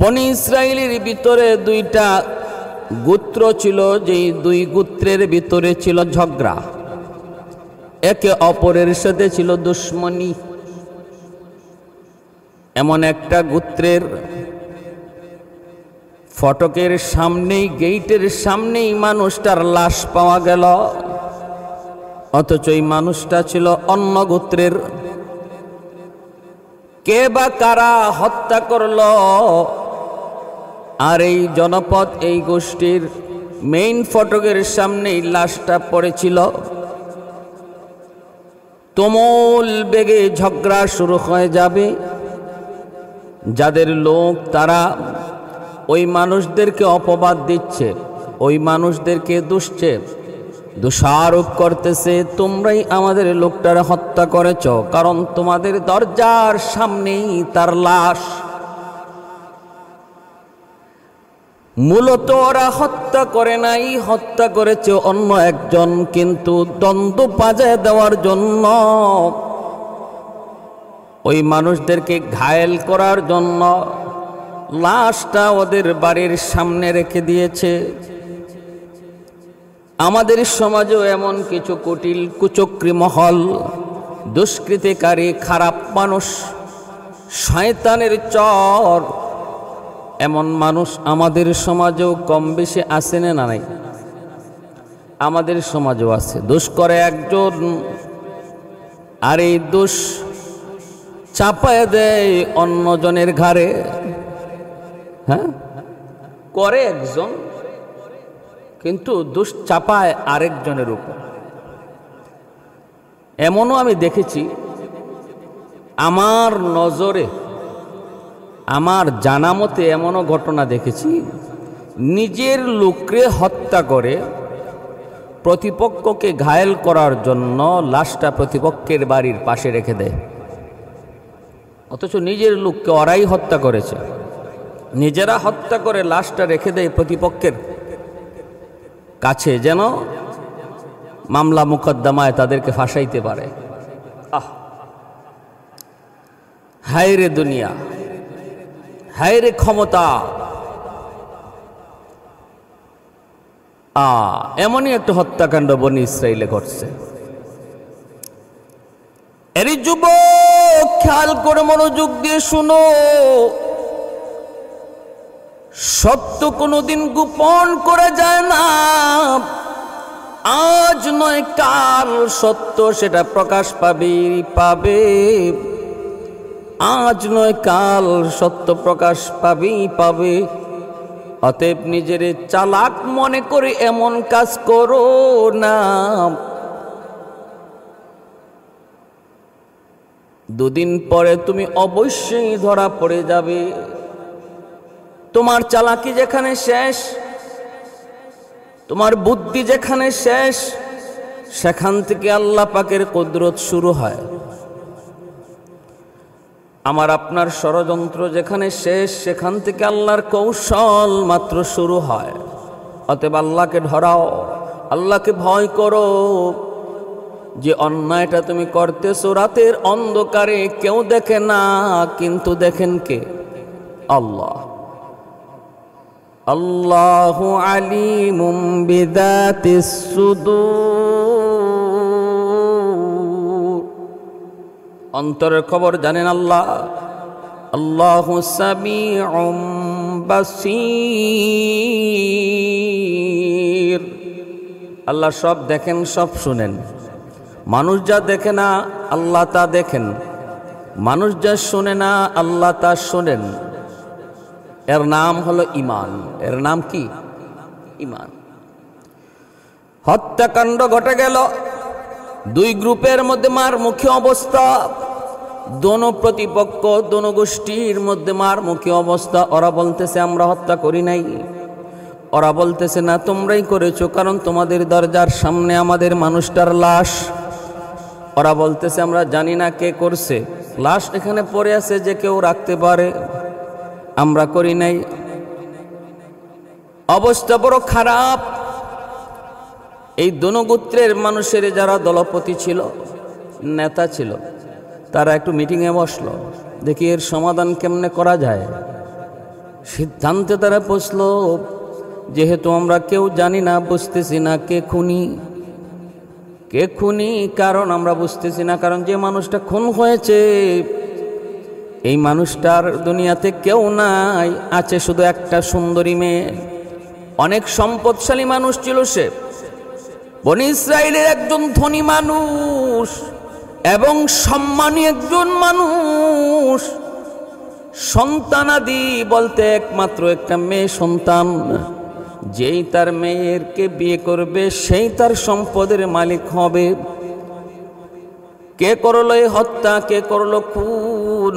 বনি ইসরায়েলের ভিতরে দুইটা গোত্র ছিল যেই দুই গোত্রের ভিতরে ছিল ঝগড়া একে অপরের সাথে ছিল দুশ্মনী এমন একটা গোত্রের ফটকের সামনেই গেইটের সামনেই মানুষটার লাশ পাওয়া গেল অথচ এই মানুষটা ছিল অন্য গোত্রের কে বা কারা হত্যা করল আর এই জনপদ এই গোষ্ঠীর মেইন ফটকের সামনেই লাশটা পড়েছিল তুমল বেগে ঝগড়া শুরু হয়ে যাবে যাদের লোক তারা ওই মানুষদেরকে অপবাদ দিচ্ছে ওই মানুষদেরকে দুষছে দোষারোপ করতেছে তোমরাই আমাদের লোকটার হত্যা করেছ কারণ তোমাদের দরজার সামনেই তার লাশ মূলত ওরা হত্যা করে নাই হত্যা করেছে অন্য একজন কিন্তু দ্বন্দ্ব পাজায় দেওয়ার জন্য ওই মানুষদেরকে ঘায়েল করার জন্য লাশটা ওদের বাড়ির সামনে রেখে দিয়েছে আমাদের সমাজেও এমন কিছু কুটিল কুচক্রি মহল দুষ্কৃতিকারী খারাপ মানুষ শয়তানের চর এমন মানুষ আমাদের সমাজেও কম বেশি আসে না নাই আমাদের সমাজেও আছে দোষ করে একজন আর এই দোষ চাপায় দেয় অন্যজনের ঘাড়ে হ্যাঁ করে একজন কিন্তু দোষ চাপায় আরেকজনের উপর এমনও আমি দেখেছি আমার নজরে আমার জানা মতে এমনও ঘটনা দেখেছি নিজের লোকরে হত্যা করে প্রতিপক্ষকে ঘায়েল করার জন্য লাশটা প্রতিপক্ষের বাড়ির পাশে রেখে দেয় অথচ নিজের লোককে ওরাই হত্যা করেছে নিজেরা হত্যা করে লাশটা রেখে দেয় প্রতিপক্ষের কাছে যেন মামলা মোকদ্দমায় তাদেরকে ফাঁসাইতে পারে আহ হায়রে দুনিয়া হায়রে ক্ষমতা আ এমনই একটা হত্যাকাণ্ড বনি ইসরায়েলে ঘটছে এরি যুবক খেয়াল করে মনোযোগ দিয়ে শুনো সত্য কোনোদিন গোপন করে যায় না আজ নয় কাল সত্য সেটা প্রকাশ পাবে পাবে আজ নয় কাল সত্য প্রকাশ পাবেই পাবে অতএব নিজের চালাক মনে করে এমন কাজ করো না দুদিন পরে তুমি অবশ্যই ধরা পড়ে যাবে তোমার চালাকি যেখানে শেষ তোমার বুদ্ধি যেখানে শেষ সেখান থেকে আল্লাহ পাকের কুদরত শুরু হয় আমার আপনার ষড়যন্ত্র যেখানে শেষ সেখান থেকে আল্লাহর কৌশল মাত্র শুরু হয় অতএব আল্লাহকে ধরাও আল্লাহকে ভয় করো যে অন্যায়টা তুমি করতেছো রাতের অন্ধকারে কেউ দেখে না কিন্তু দেখেন কে আল্লাহ আল্লাহু আলিমুম بذات الصدور অন্তরের খবর জানেন আল্লাহ আল্লাহ সামিউম বাসীর আল্লাহ সব দেখেন সব শুনেন মানুষ যা দেখে না আল্লাহ তা দেখেন মানুষ যা শুনে না আল্লাহ তা শোনেন এর নাম হলো ইমান এর নাম কি ইমান হত্যাকাণ্ড ঘটে গেল দুই গ্রুপের মধ্যে মার মুখী অবস্থা দোনো প্রতিপক্ষ দোনো গোষ্ঠীর মধ্যে মার মুখী অবস্থা ওরা বলতেছে আমরা হত্যা করি নাই ওরা বলতেছে না তোমরাই করেছো কারণ তোমাদের দরজার সামনে আমাদের মানুষটার লাশ ওরা বলতেছে আমরা জানি না কে করছে লাশ এখানে পড়ে আছে যে কেউ রাখতে পারে আমরা করি নাই অবস্থা বড় খারাপ এই দনগোত্রের মানুষের যারা দলপতি ছিল নেতা ছিল তারা একটু মিটিংয়ে বসলো দেখি এর সমাধান কেমনে করা যায় সিদ্ধান্তে তারা বসল যেহেতু আমরা কেউ জানি না বুঝতেছি না কে খুনি কে খুনি কারণ আমরা বুঝতেছি না কারণ যে মানুষটা খুন হয়েছে এই মানুষটার দুনিয়াতে কেউ নাই আছে শুধু একটা সুন্দরী মেয়ে অনেক সম্পদশালী মানুষ ছিল সে বন ইসরায়েলের একজন ধনী মানুষ এবং সম্মানী একজন মানুষ সন্তানাদি বলতে একমাত্র একটা মেয়ে সন্তান যেই তার মেয়েরকে বিয়ে করবে সেই তার সম্পদের মালিক হবে কে করলো এই হত্যা কে করলো খুন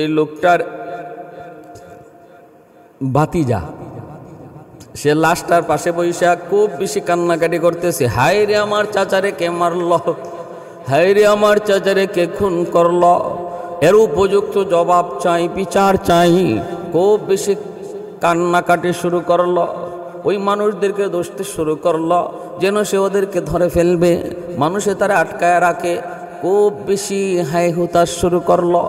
এই লোকটার ভাতিজা সে লাশটার পাশে বসে খুব বেশি কান্নাকাটি করতেছে হায় রে আমার চাচারে কে মারল হায় রে আমার চাচারে কে খুন করল এর উপযুক্ত জবাব চাই বিচার চাই খুব বেশি কান্নাকাটি শুরু করল ওই মানুষদেরকে দোষতে শুরু করল যেন সে ওদেরকে ধরে ফেলবে মানুষে তারা আটকায় রাখে খুব বেশি হায় হুতাশ শুরু করলো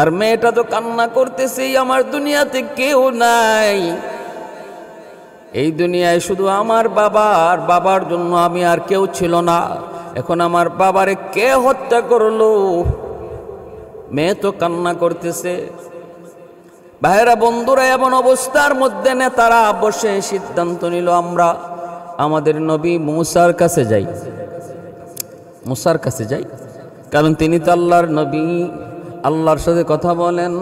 আর মেয়েটা তো কান্না করতেছে আমার দুনিয়াতে কেউ নাই এই দুনিয়ায় শুধু আমার বাবা আর বাবার জন্য আমি আর কেউ ছিল না এখন আমার বাবারে কে হত্যা করলো মেয়ে তো কান্না করতেছে ভাইরা বন্ধুরা এমন অবস্থার মধ্যে তারা বসে সিদ্ধান্ত নিল আমরা আমাদের নবী মুসার কাছে যাই মুসার কাছে যাই কারণ তিনি তো আল্লাহর নবী আল্লাহর সাথে কথা বলেন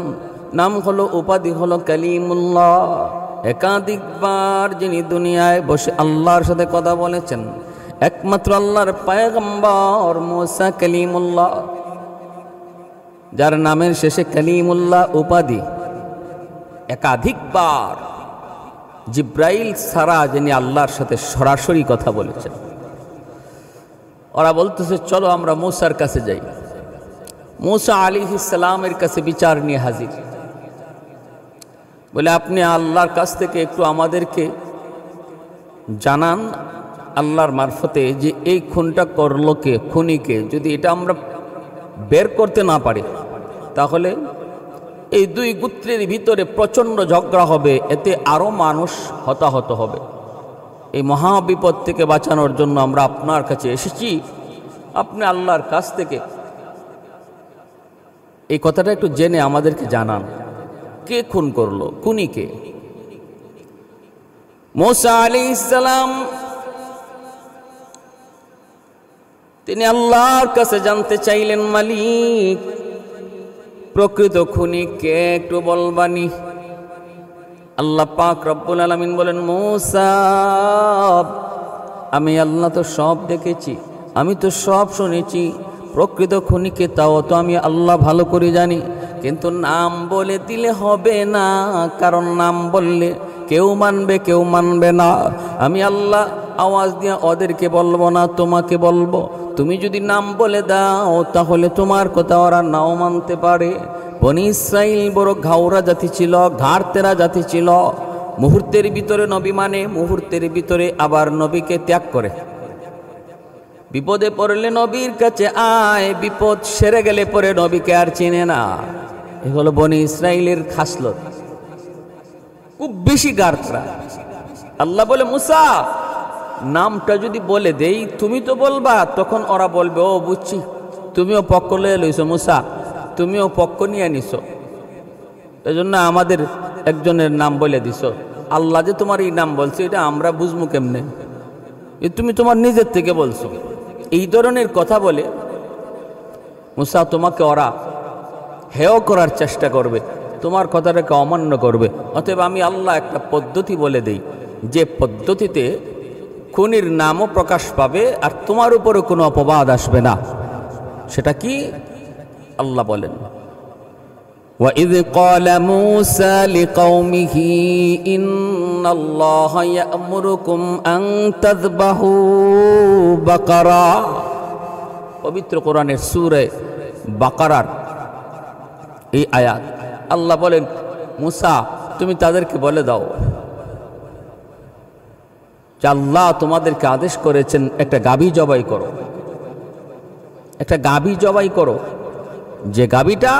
নাম হলো উপাধি হলো কালিমুল্লাহ একাধিকবার যিনি দুনিয়ায় বসে আল্লাহর সাথে কথা বলেছেন একমাত্র আল্লাহর পায়গম্বর মোসা কালিমুল্লাহ যার নামের শেষে কালিমুল্লাহ উপাধি একাধিকবার জিব্রাইল সারা যিনি আল্লাহর সাথে সরাসরি কথা বলেছেন ওরা বলতেছে চলো আমরা মোসার কাছে যাই মোসা আলী ইসলামের কাছে বিচার নিয়ে হাজির বলে আপনি আল্লাহর কাছ থেকে একটু আমাদেরকে জানান আল্লাহর মারফতে যে এই খুনটা করলো কে খুনিকে যদি এটা আমরা বের করতে না পারি তাহলে এই দুই গুত্রের ভিতরে প্রচণ্ড ঝগড়া হবে এতে আরও মানুষ হতাহত হবে এই মহাবিপদ থেকে বাঁচানোর জন্য আমরা আপনার কাছে এসেছি আপনি আল্লাহর কাছ থেকে এই কথাটা একটু জেনে আমাদেরকে জানান কে খুন করলো কে মোসা আলী ইসলাম তিনি আল্লাহর কাছে জানতে চাইলেন মালিক প্রকৃত খুনি কে একটু বলবানি আল্লাহ পাক রব্বুল আলমিন বলেন মোসা আমি আল্লাহ তো সব দেখেছি আমি তো সব শুনেছি প্রকৃত খুনিকে তাও তো আমি আল্লাহ ভালো করে জানি কিন্তু নাম বলে দিলে হবে না কারণ নাম বললে কেউ মানবে কেউ মানবে না আমি আল্লাহ আওয়াজ দিয়ে ওদেরকে বলবো না তোমাকে বলবো তুমি যদি নাম বলে দাও তাহলে তোমার কথা ওরা নাও মানতে পারে বনিসাইল বড় ঘাওরা জাতি ছিল ঘাড়তেরা জাতি ছিল মুহূর্তের ভিতরে নবী মানে মুহূর্তের ভিতরে আবার নবীকে ত্যাগ করে বিপদে পড়লে নবীর কাছে আয় বিপদ সেরে গেলে পরে নবীকে আর চিনে না এ হলো বনি ইসরায়েলের খাসলত খুব বেশি গার্থরা আল্লাহ বলে মুসা নামটা যদি বলে দেই তুমি তো বলবা তখন ওরা বলবে ও বুঝছি তুমিও পক্ষ লয়ে লইছো মুসা তুমিও পক্ষ নিয়ে এই জন্য আমাদের একজনের নাম বলে দিছ আল্লাহ যে তোমার এই নাম বলছে এটা আমরা বুঝবো কেমনে তুমি তোমার নিজের থেকে বলছো এই ধরনের কথা বলে মুসা তোমাকে ওরা হেয় করার চেষ্টা করবে তোমার কথাটাকে অমান্য করবে অতএব আমি আল্লাহ একটা পদ্ধতি বলে দেই যে পদ্ধতিতে খুনির নামও প্রকাশ পাবে আর তোমার উপরে কোনো অপবাদ আসবে না সেটা কি আল্লাহ বলেন وإذ قال موسى لقومه إن الله يأمركم أن تذبحوا بقرة পবিত্র কোরআনের সুরে বাকারার এই আয়াত আল্লাহ বলেন মুসা তুমি তাদেরকে বলে দাও যে আল্লাহ তোমাদেরকে আদেশ করেছেন একটা গাবি জবাই করো একটা গাবি জবাই করো যে গাবিটা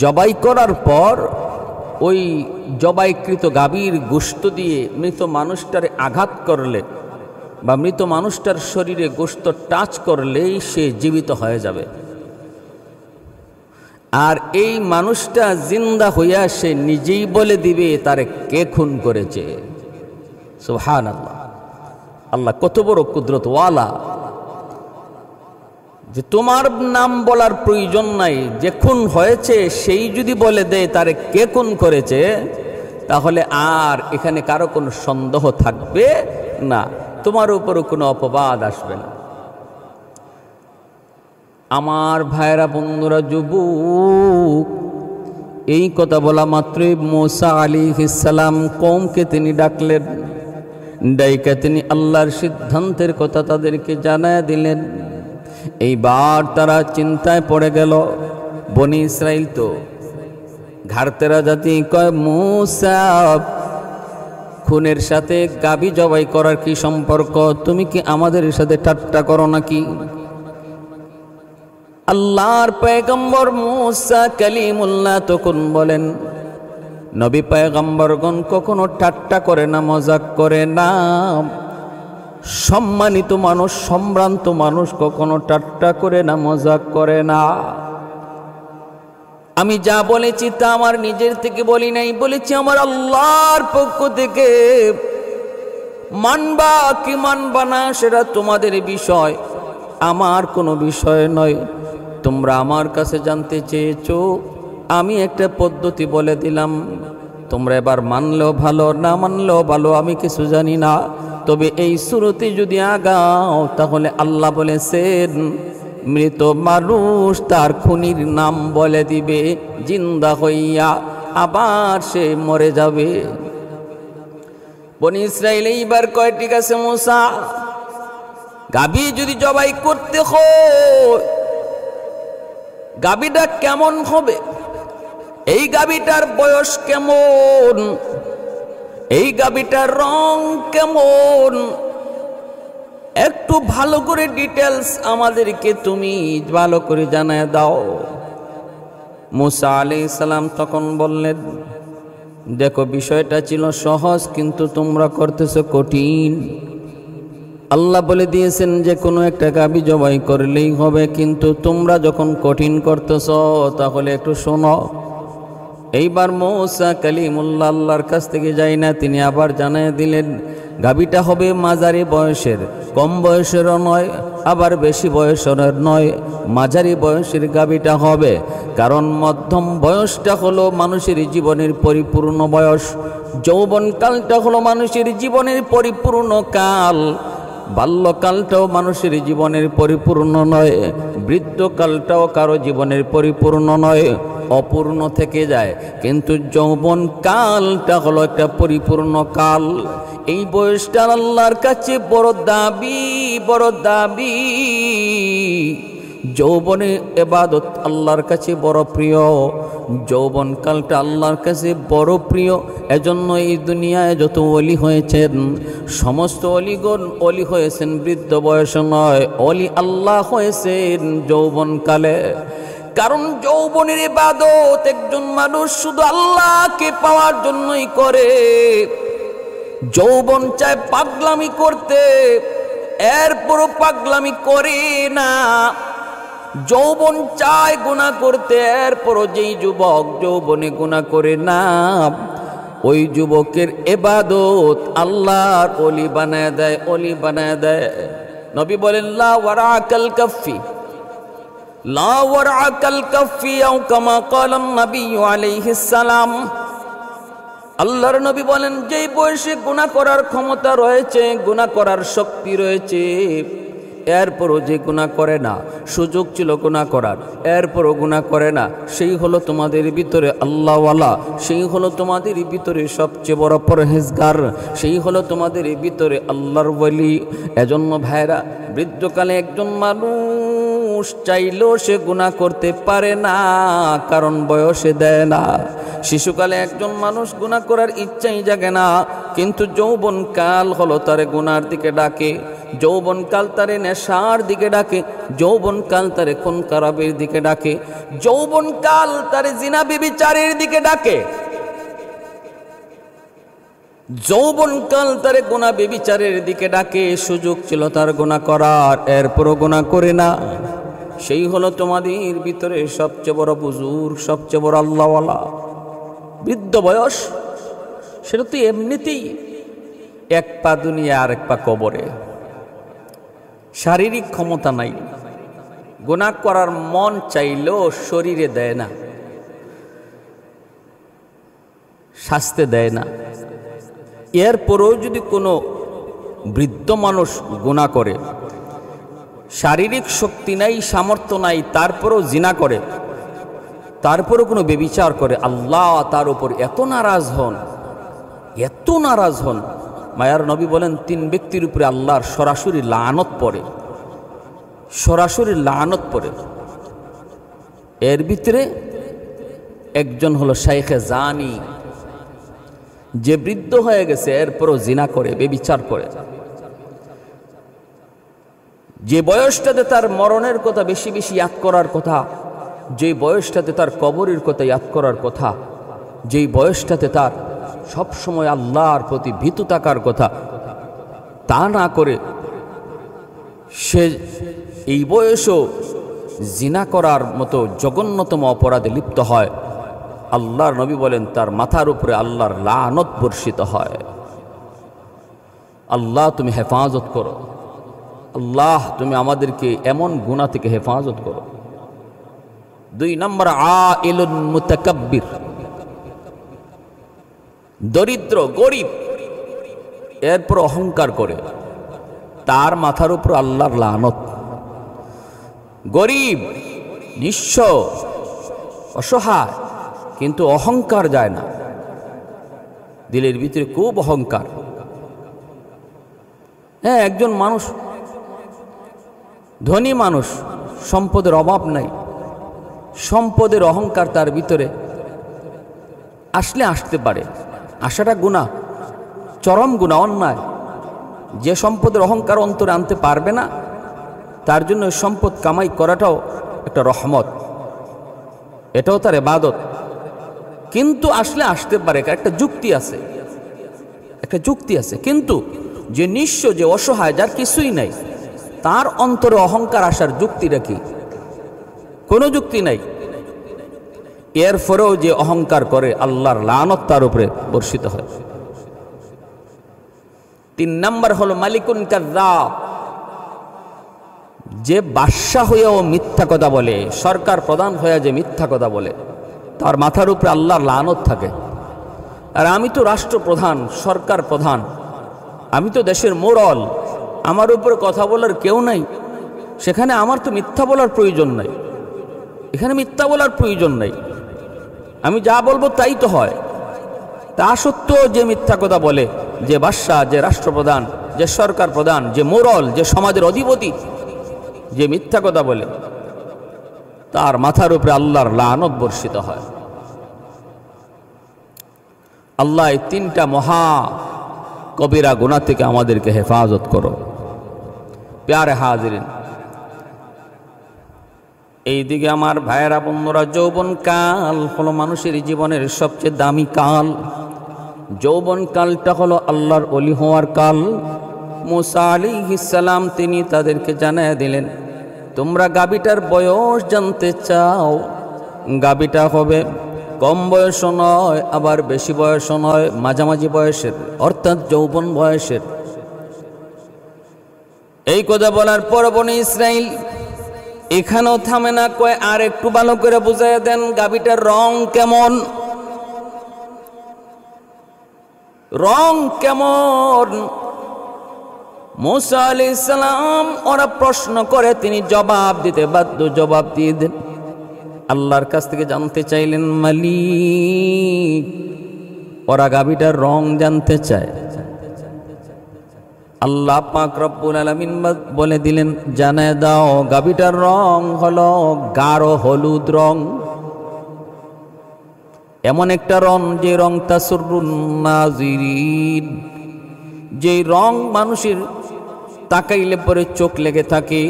জবাই করার পর ওই জবাইকৃত গাভীর গোস্ত দিয়ে মৃত মানুষটারে আঘাত করলে বা মৃত মানুষটার শরীরে গোস্ত টাচ করলেই সে জীবিত হয়ে যাবে আর এই মানুষটা জিন্দা হইয়া সে নিজেই বলে দিবে তারে কে খুন করেছে সোহান আল্লাহ আল্লাহ কত বড় কুদরতওয়ালা যে তোমার নাম বলার প্রয়োজন নাই যে খুন হয়েছে সেই যদি বলে দেয় তারে কে খুন করেছে তাহলে আর এখানে কারো কোনো সন্দেহ থাকবে না তোমার উপরও কোনো অপবাদ আসবে না আমার ভাইরা বন্ধুরা যুবক এই কথা বলা মাত্রই মোসা আলী ইসালাম কমকে তিনি ডাকলেন ডাইকা তিনি আল্লাহর সিদ্ধান্তের কথা তাদেরকে জানায় দিলেন এইবার তারা চিন্তায় পড়ে গেল বনি ইসরায়েল তো ঘাড়তেরা জাতি কয় মুসাব খুনের সাথে গাবি জবাই করার কি সম্পর্ক তুমি কি আমাদের সাথে ঠাট্টা করো নাকি আল্লাহর পয়গম্বর মুসা কালিমুল্লাহ তখন বলেন নবী পয়গম্বরগণ কখনো ঠাট্টা করে না মজাক করে না সম্মানিত মানুষ সম্ভ্রান্ত মানুষ কখনো টাট্টা করে না মজাক করে না আমি যা বলেছি তা আমার নিজের থেকে বলি নাই বলেছি আমার আল্লাহর পক্ষ থেকে মানবা কি মানবা না সেটা তোমাদের বিষয় আমার কোনো বিষয় নয় তোমরা আমার কাছে জানতে চেয়েছ আমি একটা পদ্ধতি বলে দিলাম তোমরা এবার মানলেও ভালো না মানলেও ভালো আমি কিছু জানি না তবে এই সুরতে যদি আগাও তাহলে আল্লাহ বলেছেন মৃত মানুষ তার খুনির নাম বলে দিবে জিন্দা হইয়া আবার সে মরে যাবে বনি ইসরায়েল এইবার কয়টি গাছে মোসা গাবি যদি জবাই করতে হয় গাবিটা কেমন হবে এই গাবিটার বয়স কেমন এই গাবিটার রং কেমন একটু ভালো করে ডিটেলস আমাদেরকে তুমি ভালো করে জানায় দাও মুসা আলি সালাম তখন বললেন দেখো বিষয়টা ছিল সহজ কিন্তু তোমরা করতেছ কঠিন আল্লাহ বলে দিয়েছেন যে কোনো একটা গাবি জবাই করলেই হবে কিন্তু তোমরা যখন কঠিন করতেছ তাহলে একটু শোনো এইবার মৌসা কালিমুল্লা আল্লাহর কাছ থেকে যাই না তিনি আবার জানিয়ে দিলেন গাবিটা হবে মাঝারি বয়সের কম বয়সেরও নয় আবার বেশি বয়সের নয় মাঝারি বয়সের গাবিটা হবে কারণ মধ্যম বয়সটা হলো মানুষের জীবনের পরিপূর্ণ বয়স যৌবনকালটা হলো মানুষের জীবনের পরিপূর্ণ কাল বাল্যকালটাও মানুষের জীবনের পরিপূর্ণ নয় বৃদ্ধকালটাও কারো জীবনের পরিপূর্ণ নয় অপূর্ণ থেকে যায় কিন্তু যৌবন কালটা হলো একটা পরিপূর্ণ কাল এই বয়সটা আল্লাহর কাছে বড় দাবি বড় দাবি যৌবনে এবাদত আল্লাহর কাছে বড় প্রিয় যৌবনকালটা আল্লাহর কাছে বড় প্রিয় এজন্য এই দুনিয়ায় যত অলি হয়েছেন সমস্ত অলিগণ অলি হয়েছেন বৃদ্ধ বয়স নয় অলি আল্লাহ হয়েছেন যৌবনকালে কারণ যৌবনের ইবাদত একজন মানুষ শুধু আল্লাহকে পাওয়ার জন্যই করে যৌবন চায় পাগলামি করতে এরপরও পাগলামি করে না যৌবন চায় গুণা করতে এরপরও যেই যুবক যৌবনে গুণা করে না ওই যুবকের এবাদত আল্লাহর অলি বানায় দেয় অলি বানায় দেয় নবী বলেন লা ওয়ারা কাফি لا ورعك الكف أو كما আল্লাহর নবী বলেন যে বয়সে গুণা করার ক্ষমতা রয়েছে গুণা করার শক্তি রয়েছে এরপরও যে গুণা করে না সুযোগ ছিল গুণা করার এরপরও গুণা করে না সেই হলো তোমাদের ভিতরে আল্লাহওয়ালা সেই হলো তোমাদের ভিতরে সবচেয়ে বড় পরহেজগার সেই হলো তোমাদের ভিতরে আল্লাহর বলি এজন্য ভাইরা বৃদ্ধকালে একজন মানুষ মানুষ চাইলেও সে গুণা করতে পারে না কারণ বয়সে দেয় না শিশুকালে একজন মানুষ গুণা করার ইচ্ছাই জাগে না কিন্তু যৌবন কাল হলো তারে গুনার দিকে ডাকে যৌবন কাল তারে নেশার দিকে ডাকে যৌবন কাল তারে খুন খারাপের দিকে ডাকে যৌবন কাল তারে জিনা বিচারের দিকে ডাকে যৌবনকাল তারে গোনা বেবিচারের দিকে ডাকে সুযোগ ছিল তার গোনা করার এরপরও গোনা করে না সেই হলো তোমাদের ভিতরে সবচেয়ে বড় বুজুর সবচেয়ে বড় আল্লাহওয়ালা বৃদ্ধ বয়স সেটা তো এমনিতেই এক পা দুনিয়া আর এক পা কবরে শারীরিক ক্ষমতা নাই গোনা করার মন চাইলেও শরীরে দেয় না শাস্তে দেয় না এরপরেও যদি কোনো বৃদ্ধ মানুষ গোনা করে শারীরিক শক্তি নাই সামর্থ্য নাই তারপরও জিনা করে তারপরও কোনো বেবিচার করে আল্লাহ তার উপর এত নারাজ হন এত নারাজ হন মায়ার নবী বলেন তিন ব্যক্তির উপরে আল্লাহর সরাসরি লানত পড়ে সরাসরি লানত পড়ে এর ভিতরে একজন হলো শাইখে জানি যে বৃদ্ধ হয়ে গেছে এরপরও জিনা করে বেবিচার করে যে বয়সটাতে তার মরণের কথা বেশি বেশি ইয়াদ করার কথা যে বয়সটাতে তার কবরের কথা ইয়াদ করার কথা যেই বয়সটাতে তার সবসময় আল্লাহর প্রতি ভীতু থাকার কথা তা না করে সে এই বয়সও জিনা করার মতো জঘন্যতম অপরাধে লিপ্ত হয় আল্লাহর নবী বলেন তার মাথার উপরে আল্লাহর লানত বর্ষিত হয় আল্লাহ তুমি হেফাজত করো আল্লাহ তুমি আমাদেরকে এমন গুণা থেকে হেফাজত করো দুই নম্বর আ এলুন দরিদ্র গরিব এরপর অহংকার করে তার মাথার উপর আল্লাহর লানত গরিব নিঃস্ব অসহায় কিন্তু অহংকার যায় না দিলের ভিতরে খুব অহংকার হ্যাঁ একজন মানুষ ধনী মানুষ সম্পদের অভাব নাই সম্পদের অহংকার তার ভিতরে আসলে আসতে পারে আসাটা গুণা চরম গুণা অন্যায় যে সম্পদের অহংকার অন্তরে আনতে পারবে না তার জন্য সম্পদ কামাই করাটাও একটা রহমত এটাও তার এবাদত কিন্তু আসলে আসতে পারে একটা যুক্তি আছে একটা যুক্তি আছে কিন্তু যে নিঃস্ব যে অসহায় যার কিছুই নাই তার অন্তরে অহংকার আসার যুক্তিটা কি কোনো যুক্তি নাই এরপরেও যে অহংকার করে আল্লাহর লানত তার উপরে বর্ষিত হয় তিন নম্বর হলো মালিকুন কাদ্দাব যে বাদশাহ হয়েও মিথ্যা কথা বলে সরকার প্রধান হয়ে যে মিথ্যা কথা বলে তার মাথার উপরে আল্লাহর লানত থাকে আর আমি তো রাষ্ট্রপ্রধান সরকার প্রধান আমি তো দেশের মোরল আমার উপরে কথা বলার কেউ নাই সেখানে আমার তো মিথ্যা বলার প্রয়োজন নাই এখানে মিথ্যা বলার প্রয়োজন নাই আমি যা বলবো তাই তো হয় তা সত্ত্বেও যে মিথ্যা কথা বলে যে বাদশাহ যে রাষ্ট্রপ্রধান যে সরকার প্রধান যে মোরল যে সমাজের অধিপতি যে মিথ্যা কথা বলে তার মাথার উপরে আল্লাহর লানত বর্ষিত হয় আল্লাহ এই তিনটা মহা কবিরা গুণা থেকে আমাদেরকে হেফাজত করো প্যারে হাজিরেন এইদিকে আমার ভাইয়েরা বন্ধুরা যৌবন কাল হলো মানুষের জীবনের সবচেয়ে দামি কাল যৌবন কালটা হলো আল্লাহর অলি হওয়ার কাল মুসা আলী ইসালাম তিনি তাদেরকে জানায় দিলেন তোমরা গাবিটার বয়স জানতে চাও গাবিটা হবে কম বয়সও নয় আবার বেশি বয়সও নয় মাঝামাঝি বয়সের অর্থাৎ যৌবন বয়সের এই কথা বলার পর বনে ইসরাইল এখানেও থামে না কয় আর একটু ভালো করে বুঝাই দেন গাবিটার রং কেমন রং কেমন মুসা আলি ইসলাম ওরা প্রশ্ন করে তিনি জবাব দিতে বাধ্য জবাব দিয়ে দেন আল্লাহর কাছ থেকে জানতে চাইলেন মালিক ওরা গাবিটার রং জানতে চায় আল্লাহ পাক রব্বুল আলমিন বলে দিলেন জানায় দাও গাবিটার রং হলো গাঢ় হলুদ রং এমন একটা রং যে রং তাসুরুন্নাজিরিন যে রং মানুষের তাকাইলে পরে চোখ লেগে থাকে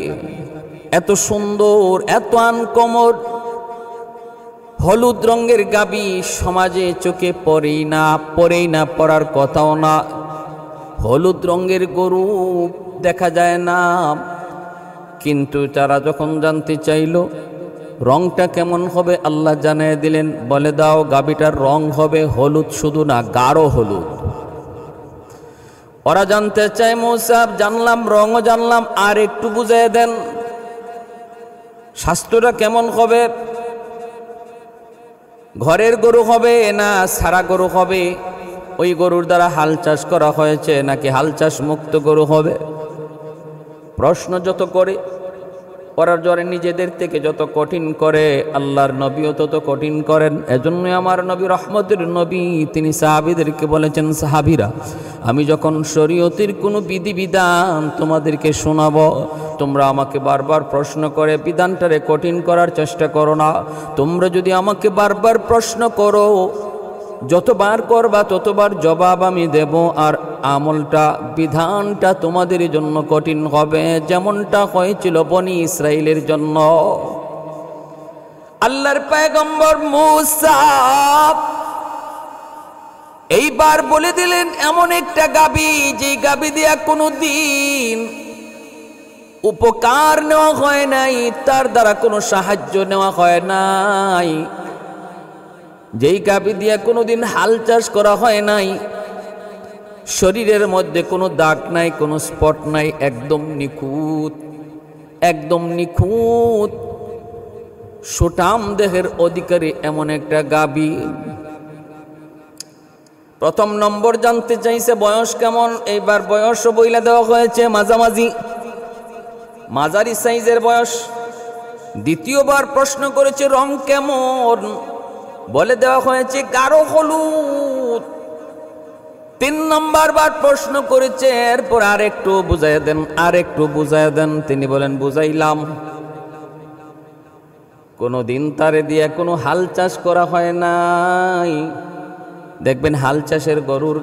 এত সুন্দর এত আনকমর হলুদ রঙের গাবি সমাজে চোখে পড়েই না পড়েই না পড়ার কথাও না হলুদ রঙের গরু দেখা যায় না কিন্তু তারা যখন জানতে চাইল রংটা কেমন হবে আল্লাহ জানিয়ে দিলেন বলে দাও গাবিটার রং হবে হলুদ শুধু না গাঢ় হলুদ ওরা জানতে চাই মৌসাব জানলাম রঙও জানলাম আর একটু বুঝিয়ে দেন স্বাস্থ্যটা কেমন হবে ঘরের গরু হবে না সারা গরু হবে ওই গরুর দ্বারা হাল চাষ করা হয়েছে নাকি হাল চাষ মুক্ত গরু হবে প্রশ্ন যত করে করার জ্বরে নিজেদের থেকে যত কঠিন করে আল্লাহর নবীও তত কঠিন করেন এজন্য আমার নবী রহমতের নবী তিনি সাহাবিদেরকে বলেছেন সাহাবিরা আমি যখন শরীয়তির কোনো বিধিবিধান তোমাদেরকে শোনাব তোমরা আমাকে বারবার প্রশ্ন করে বিধানটারে কঠিন করার চেষ্টা করো না তোমরা যদি আমাকে বারবার প্রশ্ন করো যতবার করবা ততবার জবাব আমি দেব আর আমলটা বিধানটা তোমাদের জন্য কঠিন হবে যেমনটা হয়েছিল বনি ইসরায়েলের জন্য আল্লাহর পায়গম্বর মুসাফ এইবার বলে দিলেন এমন একটা গাবি যে গাবি দিয়া কোনো দিন উপকার নেওয়া হয় নাই তার দ্বারা কোনো সাহায্য নেওয়া হয় নাই যেই কাপি দিয়ে কোনোদিন হাল চাষ করা হয় নাই শরীরের মধ্যে কোনো দাগ নাই কোনো স্পট নাই একদম নিখুঁত একদম নিখুঁত সুটাম দেহের অধিকারী এমন একটা গাবি প্রথম নম্বর জানতে চাইছে বয়স কেমন এইবার বয়স বইলে দেওয়া হয়েছে মাঝামাঝি মাঝারি সাইজের বয়স দ্বিতীয়বার প্রশ্ন করেছে রং কেমন বলে দেওয়া হয়েছে কারো হলুদ তিন নম্বর বার প্রশ্ন করেছে এরপর আর একটু বুঝাই দেন আর একটু বুঝাই দেন তিনি বলেন বুঝাইলাম কোনো দিন তারে দিয়ে কোনো হাল চাষ করা হয় নাই দেখবেন হাল চাষের গরুর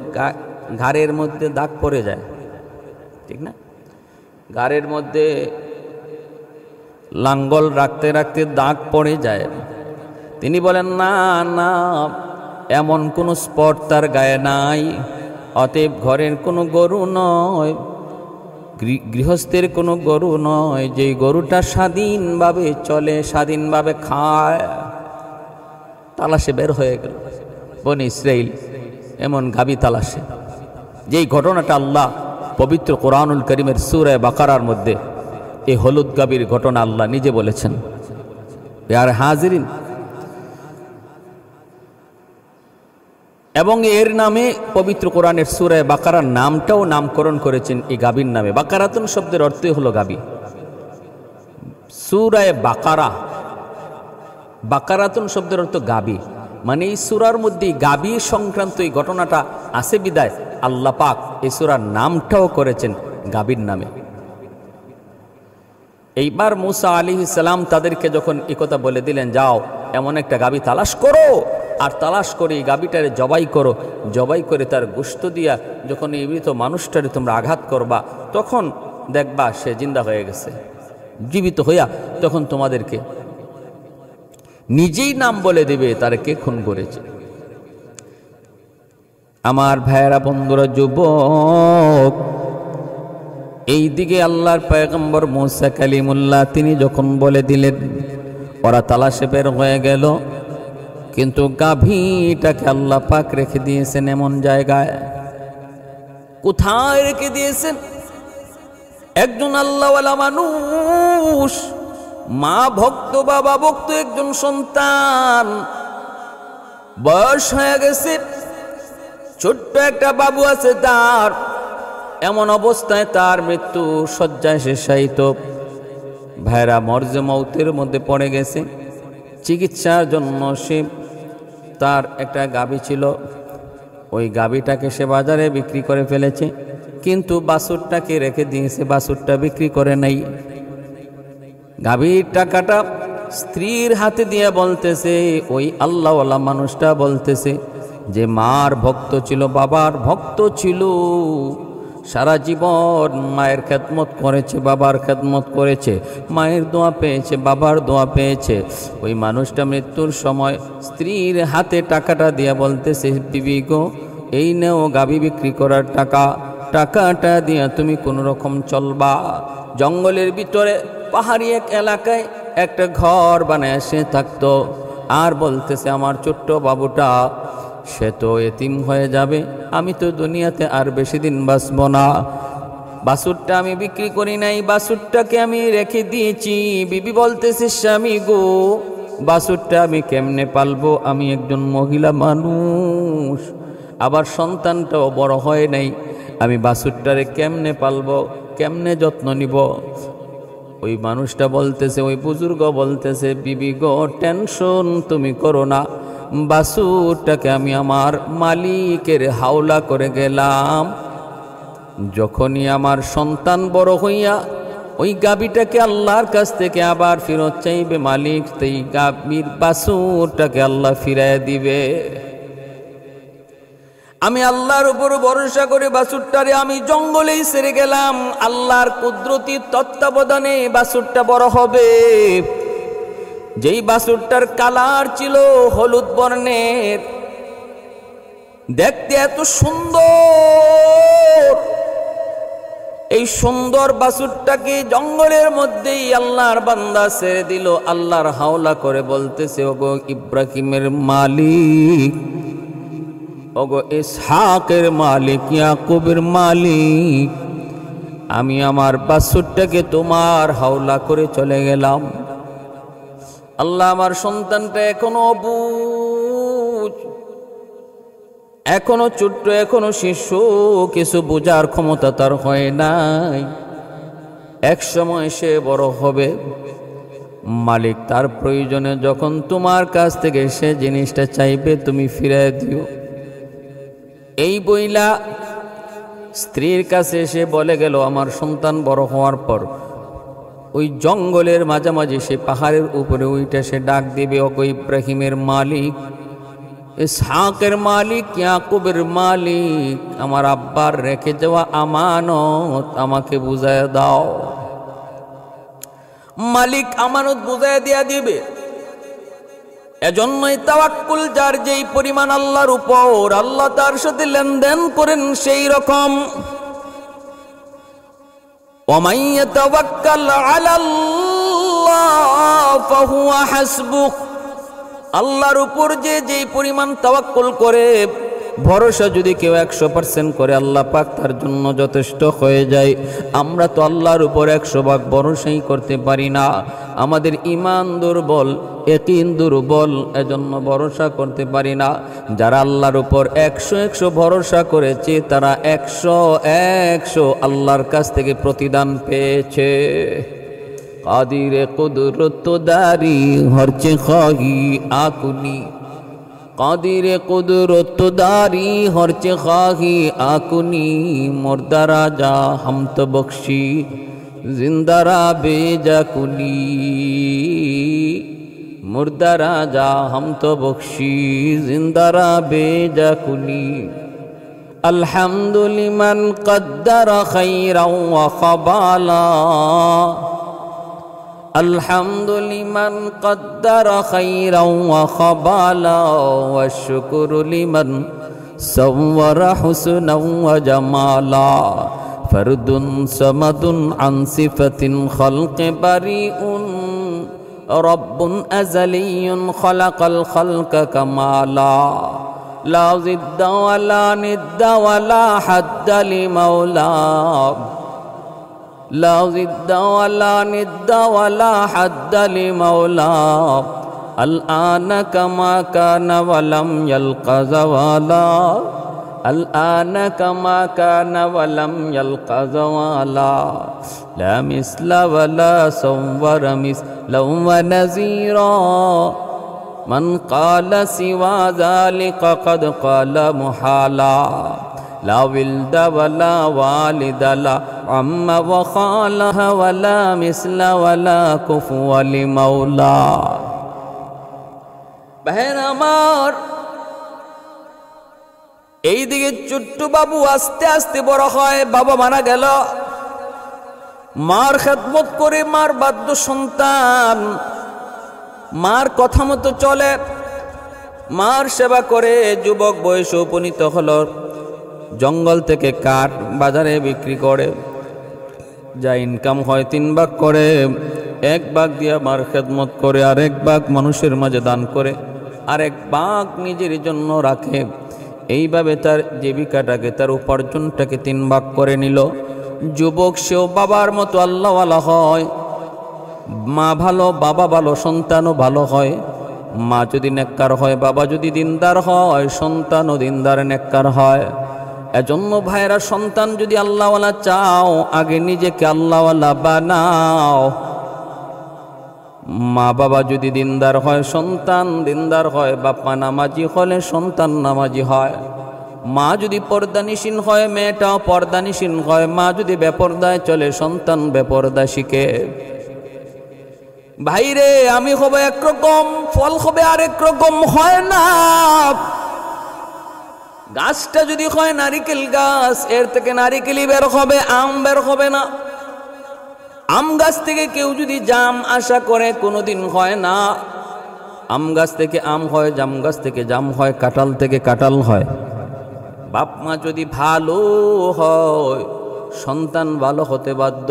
ঘাড়ের মধ্যে দাগ পড়ে যায় ঠিক না ঘাড়ের মধ্যে লাঙ্গল রাখতে রাখতে দাগ পড়ে যায় তিনি বলেন না না এমন কোনো স্পট তার গায়ে নাই অতএব ঘরের কোনো গরু নয় গৃহস্থের কোনো গরু নয় যেই গরুটা স্বাধীনভাবে চলে স্বাধীনভাবে খায় তালাশে বের হয়ে গেল বন ইসরাইল এমন গাবি তালাশে যেই ঘটনাটা আল্লাহ পবিত্র কোরআনুল করিমের সুরায় বাকারার মধ্যে এই হলুদ গাবির ঘটনা আল্লাহ নিজে বলেছেন আর হাজিরিন এবং এর নামে পবিত্র কোরআনের সুরায় বাকারার নামটাও নামকরণ করেছেন এই গাবির নামে বাকারাতন শব্দের অর্থই হলো গাবি সুরায় বাকারা বাকারাতন শব্দের অর্থ গাবি মানে এই সুরার মধ্যে গাবি সংক্রান্ত এই ঘটনাটা আছে বিদায় আল্লাহ পাক এই সুরার নামটাও করেছেন গাবির নামে এইবার মুসা আলি ইসালাম তাদেরকে যখন একথা বলে দিলেন যাও এমন একটা গাবি তালাশ করো আর তালাশ করে এই গাবিটারে জবাই করো জবাই করে তার গুস্ত দিয়া যখন এই মৃত মানুষটারে তোমরা আঘাত করবা তখন দেখবা সে জিন্দা হয়ে গেছে জীবিত হইয়া তখন তোমাদেরকে নিজেই নাম বলে দেবে তার কে খুন করেছে আমার ভাইয়েরা বন্ধুরা যুবক এই দিকে আল্লাহর পয়গম্বর মৌসা কালিমুল্লাহ তিনি যখন বলে দিলেন ওরা তালাশে বের হয়ে গেল কিন্তু গাভীটাকে আল্লাহ পাক রেখে দিয়েছেন এমন জায়গায় কোথায় রেখে দিয়েছেন একজন আল্লাহওয়ালা মানুষ মা ভক্ত বাবা ভক্ত একজন সন্তান বয়স হয়ে গেছে ছোট্ট একটা বাবু আছে তার এমন অবস্থায় তার মৃত্যু শয্যায় শেষায়িত ভাইরা মর্জে মৌতের মধ্যে পড়ে গেছে চিকিৎসার জন্য সে তার একটা গাবি ছিল ওই গাবিটাকে সে বাজারে বিক্রি করে ফেলেছে কিন্তু বাসুরটাকে রেখে দিয়েছে বাসুরটা বিক্রি করে নাই গাভীর টাকাটা স্ত্রীর হাতে দিয়ে বলতেছে ওই আল্লাহওয়ালা মানুষটা বলতেছে যে মার ভক্ত ছিল বাবার ভক্ত ছিল সারা জীবন মায়ের খেদমত করেছে বাবার খেদমত করেছে মায়ের দোয়া পেয়েছে বাবার দোয়া পেয়েছে ওই মানুষটা মৃত্যুর সময় স্ত্রীর হাতে টাকাটা দিয়ে বলতেছে বিবি গো এই নেও গাবি বিক্রি করার টাকা টাকাটা দিয়ে তুমি কোনো রকম চলবা জঙ্গলের ভিতরে পাহাড়ি এক এলাকায় একটা ঘর বানায় সে থাকতো আর বলতেছে আমার ছোট্ট বাবুটা সে তো এতিম হয়ে যাবে আমি তো দুনিয়াতে আর বেশি দিন বাঁচব না বাসুরটা আমি বিক্রি করি নাই বাসুরটাকে আমি রেখে দিয়েছি বিবি বলতেছে স্বামী গো বাসুরটা আমি কেমনে পালবো আমি একজন মহিলা মানুষ আবার সন্তানটাও বড় হয় নাই আমি বাসুরটারে কেমনে পালবো কেমনে যত্ন নিব ওই মানুষটা বলতেছে ওই বুজুর্গ বলতেছে বিবি গো টেনশন তুমি করো না বাসুরটাকে আমি আমার মালিকের হাওলা করে গেলাম যখনই আমার সন্তান বড় হইয়া ওই গাবিটাকে আল্লাহর কাছ থেকে আবার ফেরত চাইবে মালিক সেই গাবির বাসুরটাকে আল্লাহ ফিরাই দিবে আমি আল্লাহর উপর ভরসা করে বাসুরটারে আমি জঙ্গলেই সেরে গেলাম আল্লাহর কুদরতির তত্ত্বাবধানে বাসুরটা বড় হবে যেই বাসুরটার কালার ছিল হলুদ বর্ণের দেখতে এত সুন্দর এই সুন্দর বাসুরটাকে জঙ্গলের মধ্যেই আল্লাহর বান্দা ছেড়ে দিল আল্লাহর হাওলা করে বলতেছে ওগো ইব্রাহিমের মালিক ওগো ইসহাকের মালিক ইয়াকুবের মালিক আমি আমার বাসুরটাকে তোমার হাওলা করে চলে গেলাম আল্লাহ আমার সন্তানটা এখনো অবুজ এখনো ছোট্ট এখনো শিশু কিছু বোঝার ক্ষমতা তার হয় নাই এক সময় সে বড় হবে মালিক তার প্রয়োজনে যখন তোমার কাছ থেকে সে জিনিসটা চাইবে তুমি ফিরে দিও এই বইলা স্ত্রীর কাছে এসে বলে গেল আমার সন্তান বড় হওয়ার পর ওই জঙ্গলের মাঝামাঝি সে পাহাড়ের উপরে ওইটা সে ডাক দেবে অক ইব্রাহিমের মালিক শাঁকের মালিক ইয়াকুবের মালিক আমার আব্বার রেখে যাওয়া আমানত আমাকে বুঝায় দাও মালিক আমানত বুঝায় দেয়া দিবে এজন্যই তাওয়াক্কুল যার যেই পরিমাণ আল্লাহর উপর আল্লাহ তার সাথে লেনদেন করেন সেই রকম ومن يتوكل على الله فهو حسبه আল্লাহর উপর যে যেই পরিমাণ তাওয়াক্কুল করে ভরসা যদি কেউ একশো পার্সেন্ট করে আল্লাহ পাক তার জন্য যথেষ্ট হয়ে যায় আমরা তো আল্লাহর উপর একশো ভাগ ভরসাই করতে পারি না আমাদের ইমান দুর্বল একিন দুর্বল এজন্য ভরসা করতে পারি না যারা আল্লাহর উপর একশো একশো ভরসা করেছে তারা একশো একশো আল্লাহর কাছ থেকে প্রতিদান পেয়েছে কাদিরে কুদরত দারি হরচে খি আকুনি قادر قدرت داری قاد رداریرچی آکنی مردہ راجا ہم تو بخشی زندہ را بیجا کلی مردہ راجا ہم تو بخشی زندہ را بیجا کلی الحمد لمن قدر خیرا و خبالا الحمد لمن قدر خيرا وخبالا والشكر لمن صور حسنا وجمالا فرد صمد عن صفة خلق بريء رب أزلي خلق الخلق كمالا لا ضد ولا ند ولا حد لمولاه لا ضد ولا ند ولا حد لمولاه الآن كما كان ولم يلق زوالا الآن كما كان ولم يلق زوالا لا مثل ولا صور مثلا ونزيرا من قال سوى ذلك قد قال محالا لا ولد ولا والد لا عم وخالها ولا مثل ولا كفو لمولا بهر আমার এই দিকে চুট্টু বাবু আস্তে আস্তে বড় হয় বাবা মারা গেল মার খেদমত করে মার বাদ্য সন্তান মার কথা মতো চলে মার সেবা করে যুবক বয়সে উপনীত হলো জঙ্গল থেকে কাঠ বাজারে বিক্রি করে যা ইনকাম হয় তিন ভাগ করে এক ভাগ দিয়ে আমার খেদমত করে আর এক ভাগ মানুষের মাঝে দান করে আর এক ভাগ নিজের জন্য রাখে এইভাবে তার জীবিকাটাকে তার উপার্জনটাকে তিন ভাগ করে নিল যুবক সেও বাবার মতো আল্লাহওয়ালা হয় মা ভালো বাবা ভালো সন্তানও ভালো হয় মা যদি নেককার হয় বাবা যদি দিনদার হয় সন্তানও দিনদার নেককার হয় এজন্য ভাইরা সন্তান যদি আল্লাহওয়ালা চাও আগে নিজেকে আল্লাহওয়ালা বানাও মা বাবা যদি দিনদার হয় সন্তান দিনদার হয় বাপ্পা নামাজি হলে সন্তান নামাজি হয় মা যদি পর্দানিসীন হয় মেয়েটাও পর্দানিসীন হয় মা যদি বেপর্দায় চলে সন্তান বেপর্দা শিখে ভাইরে আমি হবে একরকম ফল হবে আরেক রকম হয় না গাছটা যদি হয় নারিকেল গাছ এর থেকে নারিকেলই বের হবে আম বের হবে না আম গাছ থেকে কেউ যদি জাম আশা করে কোনোদিন হয় না আম গাছ থেকে আম হয় জাম গাছ থেকে জাম হয় কাঁঠাল থেকে কাঁঠাল হয় বাপ মা যদি ভালো হয় সন্তান ভালো হতে বাধ্য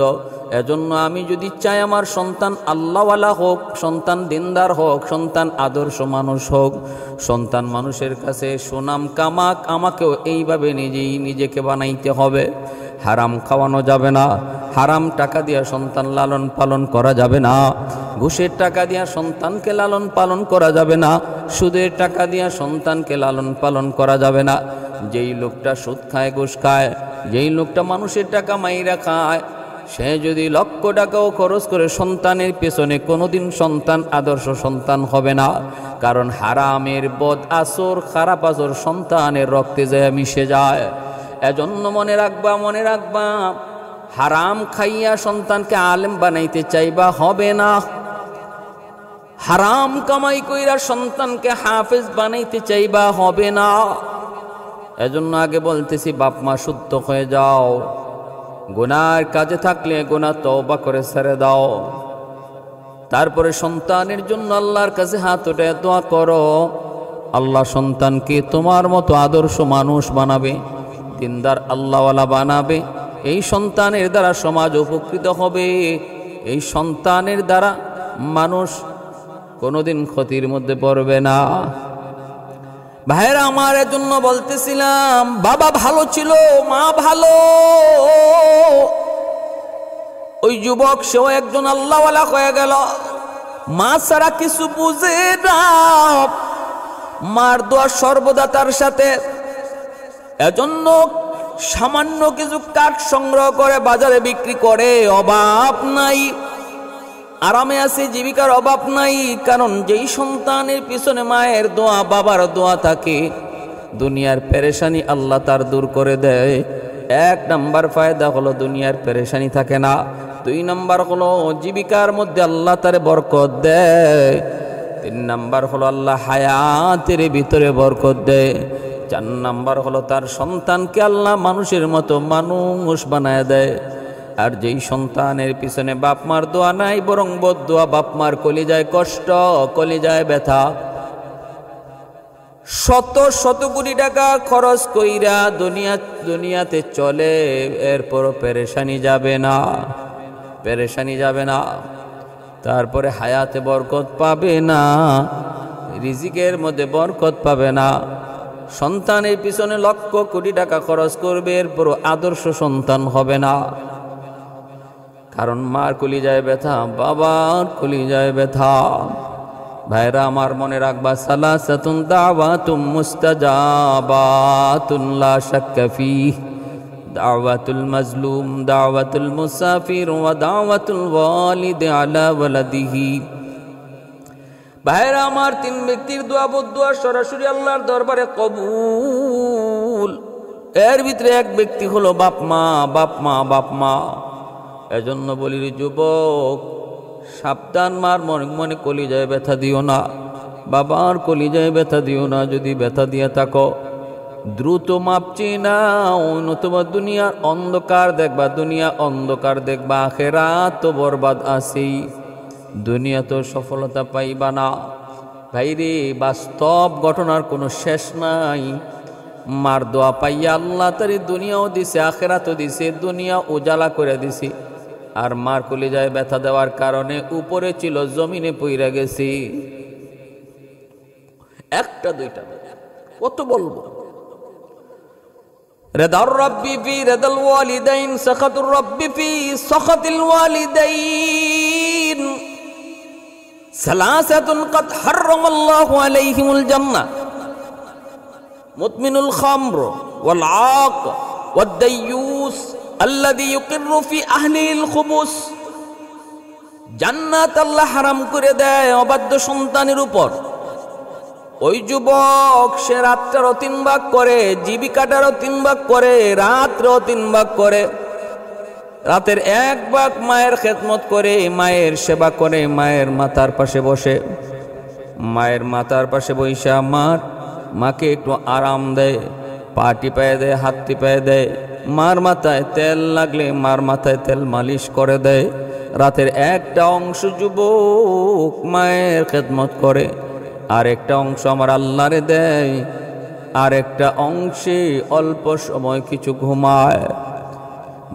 এজন্য আমি যদি চাই আমার সন্তান আল্লাহওয়ালা হোক সন্তান দিনদার হোক সন্তান আদর্শ মানুষ হোক সন্তান মানুষের কাছে সুনাম কামাক আমাকেও এইভাবে নিজেই নিজেকে বানাইতে হবে হারাম খাওয়ানো যাবে না হারাম টাকা দিয়া সন্তান লালন পালন করা যাবে না ঘুষের টাকা দিয়া সন্তানকে লালন পালন করা যাবে না সুদের টাকা দিয়া সন্তানকে লালন পালন করা যাবে না যেই লোকটা সুদ খায় ঘুষ খায় যেই লোকটা মানুষের টাকা মাইরা খায় সে যদি লক্ষ টাকাও খরচ করে সন্তানের পেছনে কোনোদিন সন্তান আদর্শ সন্তান হবে না কারণ হারামের বদ আসর খারাপ আসর সন্তানের রক্তে যায় মিশে যায় এজন্য মনে রাখবা মনে রাখবা হারাম খাইয়া সন্তানকে আলেম বানাইতে চাইবা হবে না হারাম কামাই কইরা সন্তানকে হাফেজ বানাইতে চাইবা হবে না এজন্য আগে বলতেছি বাপ মা শুদ্ধ হয়ে যাও গুনার কাজে থাকলে গোনা তবা করে ছেড়ে দাও তারপরে সন্তানের জন্য আল্লাহর কাছে হাত উঠে দোয়া করো আল্লাহ সন্তানকে তোমার মতো আদর্শ মানুষ বানাবে দিনদার আল্লাহওয়ালা বানাবে এই সন্তানের দ্বারা সমাজ উপকৃত হবে এই সন্তানের দ্বারা মানুষ কোনোদিন ক্ষতির মধ্যে পড়বে না ভাইরা আমার জন্য বলতেছিলাম বাবা ভালো ছিল মা ভালো ওই যুবক সেও একজন আল্লাহওয়ালা হয়ে গেল মা ছাড়া কিছু বুঝে না মার দোয়া সর্বদা তার সাথে এজন্য সামান্য কিছু কাঠ সংগ্রহ করে বাজারে বিক্রি করে অভাব নাই আরামে আছে জীবিকার অভাব নাই কারণ যেই সন্তানের পিছনে মায়ের দোয়া বাবার দোয়া থাকে দুনিয়ার পেরেশানি আল্লাহ তার দূর করে দেয় এক নাম্বার ফায়দা হলো দুনিয়ার পেরেশানি থাকে না দুই নাম্বার হলো জীবিকার মধ্যে আল্লাহ তার বরকত দেয় তিন নাম্বার হলো আল্লাহ হায়াতের ভিতরে বরকত দেয় চার নাম্বার হলো তার সন্তানকে আল্লাহ মানুষের মতো মানুষ বানায় দেয় আর যেই সন্তানের পিছনে বাপ মার দোয়া নাই বরং বদোয়া বাপ মার যায় কষ্ট যায় ব্যথা শত শত কোটি টাকা খরচ কইরা দুনিয়া দুনিয়াতে চলে এরপরও পেরেশানি যাবে না পেরেশানি যাবে না তারপরে হায়াতে বরকত পাবে না রিজিকের মধ্যে বরকত পাবে না সন্তানের পিছনে লক্ষ কোটি টাকা খরচ করবে এরপর আদর্শ সন্তান হবে না কারণ মার কলি যায় ব্যথা বাবার কলি যায় ব্যথা ভাইরা আমার মনে রাখবা সালাসাতুন দাওয়াতুম মুস্তাজাবাতুন লা শাক্কা ফি দাওয়াতুল মাজলুম দাওয়াতুল মুসাফির ওয়া দাওয়াতুল ওয়ালিদ আলা ওয়ালাদিহি ভাইরা আমার তিন ব্যক্তির দোয়া বদুয়া সরাসরি আল্লাহর দরবারে কবুল এর ভিতরে এক ব্যক্তি হলো বাপ মা বাপ মা বাপ মা এজন্য বলির যুবক সাবধান মার মনে মনে কলিজায় ব্যথা দিও না বাবার কলিজায় ব্যথা দিও না যদি ব্যথা দিয়ে থাকো দ্রুত মাপছি না নতুবা দুনিয়ার অন্ধকার দেখবা দুনিয়া অন্ধকার দেখবা আখেরা তো বরবাদ আসি দুনিয়া তো সফলতা পাইবা না ভাইরে বাস্তব ঘটনার কোনো শেষ নাই মার দোয়া পাইয়া আল্লাহ তারি দুনিয়াও দিছে তো দিছে দুনিয়া উজালা করে দিছে আর মার কলিজায় ব্যথা দেওয়ার কারণে উপরে ছিল জমিনে পইরা গেছি একটা দুইটা কত বলবো রেদার রব্বি ফি রেদাল ওয়ালিদাইন সাখাতুর রব্বি ফি সাখাতিল ওয়ালিদাইন সালাসাতুন কদ হাররামাল্লাহু আলাইহিমুল জান্নাহ মুতমিনুল খামর ওয়াল আক ওয়াদ দাইয়ুস আল্লাদি ইউকিরু ফি আহলিল খুবুস জান্নাত আল্লাহ হারাম করে দেয় অবাধ্য সন্তানের উপর ওই যুবক সে রাতটারও তিন ভাগ করে জীবিকাটারও তিন ভাগ করে রাতরও তিন ভাগ করে রাতের এক ভাগ মায়ের খেদমত করে মায়ের সেবা করে মায়ের মাথার পাশে বসে মায়ের মাথার পাশে বৈশা মার মাকে একটু আরাম দেয় পা টিপায় দেয় হাত টিপায় দেয় মার মাথায় তেল লাগলে মার মাথায় তেল মালিশ করে দেয় রাতের একটা অংশ যুবক মায়ের খেদমত করে আর একটা অংশ আমার আল্লাহরে দেয় আর একটা অংশে অল্প সময় কিছু ঘুমায়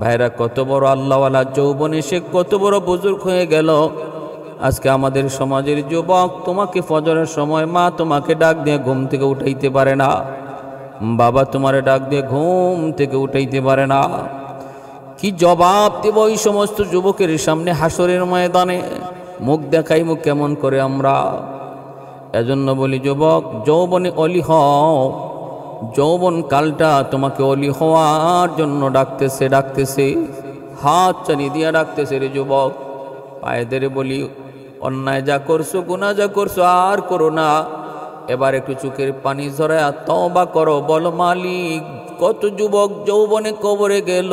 ভাইরা কত বড় আল্লাহওয়ালা যৌবনে সে কত বড় বুজুর্গ হয়ে গেল আজকে আমাদের সমাজের যুবক তোমাকে ফজরের সময় মা তোমাকে ডাক দিয়ে ঘুম থেকে উঠাইতে পারে না বাবা তোমারে ডাক দিয়ে ঘুম থেকে উঠাইতে পারে না কি জবাব দেব ওই সমস্ত যুবকের সামনে হাসরের ময়দানে মুখ দেখাই মুখ কেমন করে আমরা এজন্য বলি যুবক যৌবনে অলি হও যৌবন কালটা তোমাকে অলি হওয়ার জন্য ডাকতেছে ডাকতেছে হাত চানি দিয়া ডাকতেছে রে যুবক পায়েদের বলি অন্যায় যা করছো গুণা যা করছো আর করো না এবার একটু চোখের পানি ঝরায়া তবা করো বল মালিক কত যুবক যৌবনে কবরে গেল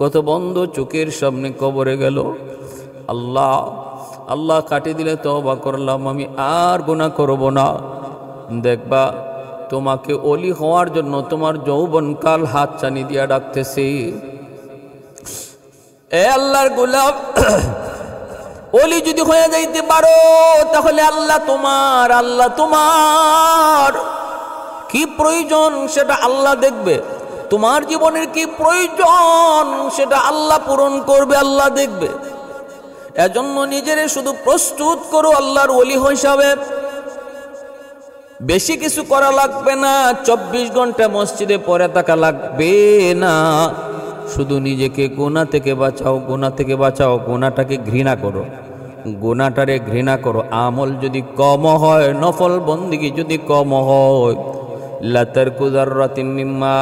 কত বন্ধ চোখের সামনে কবরে গেল আল্লাহ আল্লাহ কাটি দিলে তবা করলাম আমি আর গুণা করব না দেখবা তোমাকে অলি হওয়ার জন্য তোমার যৌবন কাল হাত চানি দিয়া ডাকতেছি এ আল্লাহর গুলাব অলি যদি হয়ে যাইতে পারো তাহলে আল্লাহ তোমার আল্লাহ তোমার কি প্রয়োজন সেটা আল্লাহ দেখবে তোমার জীবনের কি প্রয়োজন সেটা আল্লাহ পূরণ করবে আল্লাহ দেখবে এজন্য নিজেরে শুধু প্রস্তুত করো আল্লাহর অলি হিসাবে বেশি কিছু করা লাগবে না চব্বিশ ঘন্টা মসজিদে পরে থাকা লাগবে না শুধু নিজেকে গোনা থেকে বাঁচাও গোনা থেকে বাঁচাও গোনাটাকে ঘৃণা করো গোনাটারে ঘৃণা করো আমল যদি কম হয় নফল বন্দিগি যদি কম হয় লাতার কুজার রাতিম্মা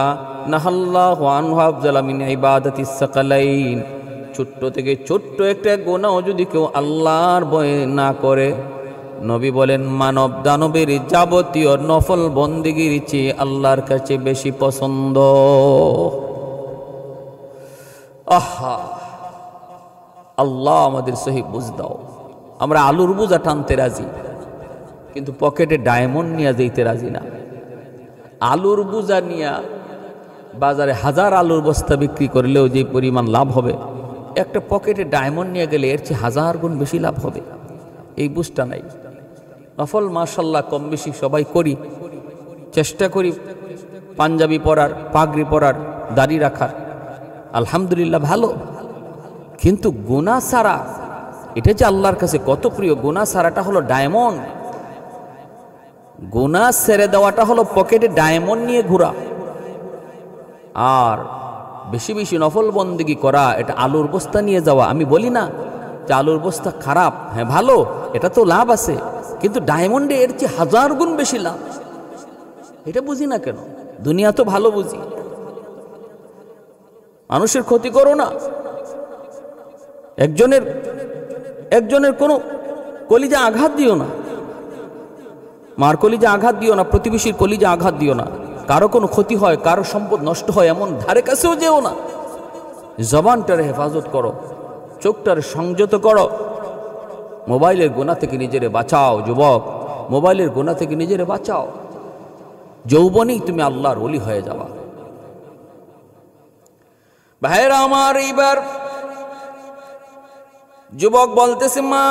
নাহাল্লাহ আনহাবজালামিন ইবাদত ইসাকালাইন ছোট্ট থেকে ছোট্ট একটা গোনাও যদি কেউ আল্লাহর বয়ে না করে নবী বলেন মানব দানবের যাবতীয় নফল বন্দিগির চেয়ে আল্লাহর কাছে বেশি পছন্দ আহা আল্লাহ আমাদের সহি বুঝ দাও আমরা আলুর বুঝা টানতে রাজি কিন্তু পকেটে ডায়মন্ড নিয়ে যেতে রাজি না আলুর বুজা নিয়া বাজারে হাজার আলুর বস্তা বিক্রি করলেও যে পরিমাণ লাভ হবে একটা পকেটে ডায়মন্ড নিয়ে গেলে এর চেয়ে হাজার গুণ বেশি লাভ হবে এই বুঝটা নাই নফল মার্শাল্লাহ কম বেশি সবাই করি চেষ্টা করি পাঞ্জাবি পরার পাগড়ি পরার দাড়ি রাখার আলহামদুলিল্লাহ ভালো কিন্তু গোনা সারা এটা যে আল্লাহর কাছে কত প্রিয় গোনা সারাটা হলো ডায়মন্ড গোনা সেরে দেওয়াটা হলো পকেটে ডায়মন্ড নিয়ে ঘোরা আর বেশি বেশি নফল বন্দিগি করা এটা আলুর বস্তা নিয়ে যাওয়া আমি বলি না যে আলুর বস্তা খারাপ হ্যাঁ ভালো এটা তো লাভ আছে কিন্তু ডায়মন্ডে এর চেয়ে হাজার গুণ বেশি লাভ এটা বুঝি না কেন দুনিয়া তো ভালো বুঝি মানুষের ক্ষতি করো না একজনের একজনের কোনো কলিজা আঘাত দিও না মার কলিজা আঘাত দিও না প্রতিবেশীর কলিজা আঘাত দিও না কারো কোনো ক্ষতি হয় কারো সম্পদ নষ্ট হয় এমন ধারে কাছেও যেও না জবানটার হেফাজত করো চোখটার সংযত করো মোবাইলের গোনা থেকে নিজেরে বাঁচাও যুবক মোবাইলের গোনা থেকে নিজেরে বাঁচাও যৌবনেই তুমি আল্লাহর অলি হয়ে যাওয়া ভাইরা আমার এইবার যুবক বলতেছে মা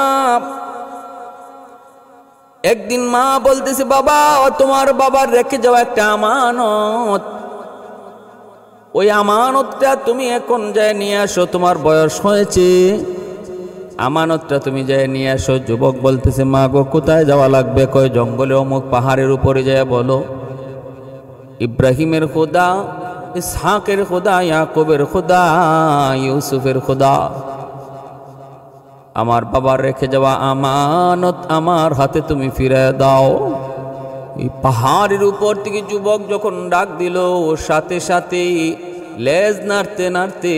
একদিন মা বলতেছে বাবা ও তোমার বাবার রেখে যাওয়া একটা আমানত ওই আমানতটা তুমি এখন যায় নিয়ে আসো তোমার বয়স হয়েছে আমানতটা তুমি যায় নিয়ে আসো যুবক বলতেছে মা গো কোথায় যাওয়া লাগবে কয় জঙ্গলে অমুক পাহাড়ের উপরে যায় বলো ইব্রাহিমের খোদা ইসহাকের খোদা ইয়াকুবের খোদা ইউসুফের খোদা আমার বাবার রেখে যাওয়া আমানত আমার হাতে তুমি ফিরে দাও এই পাহাড়ের উপর থেকে যুবক যখন ডাক দিল সাথে সাথেই লেজ নাড়তে নাড়তে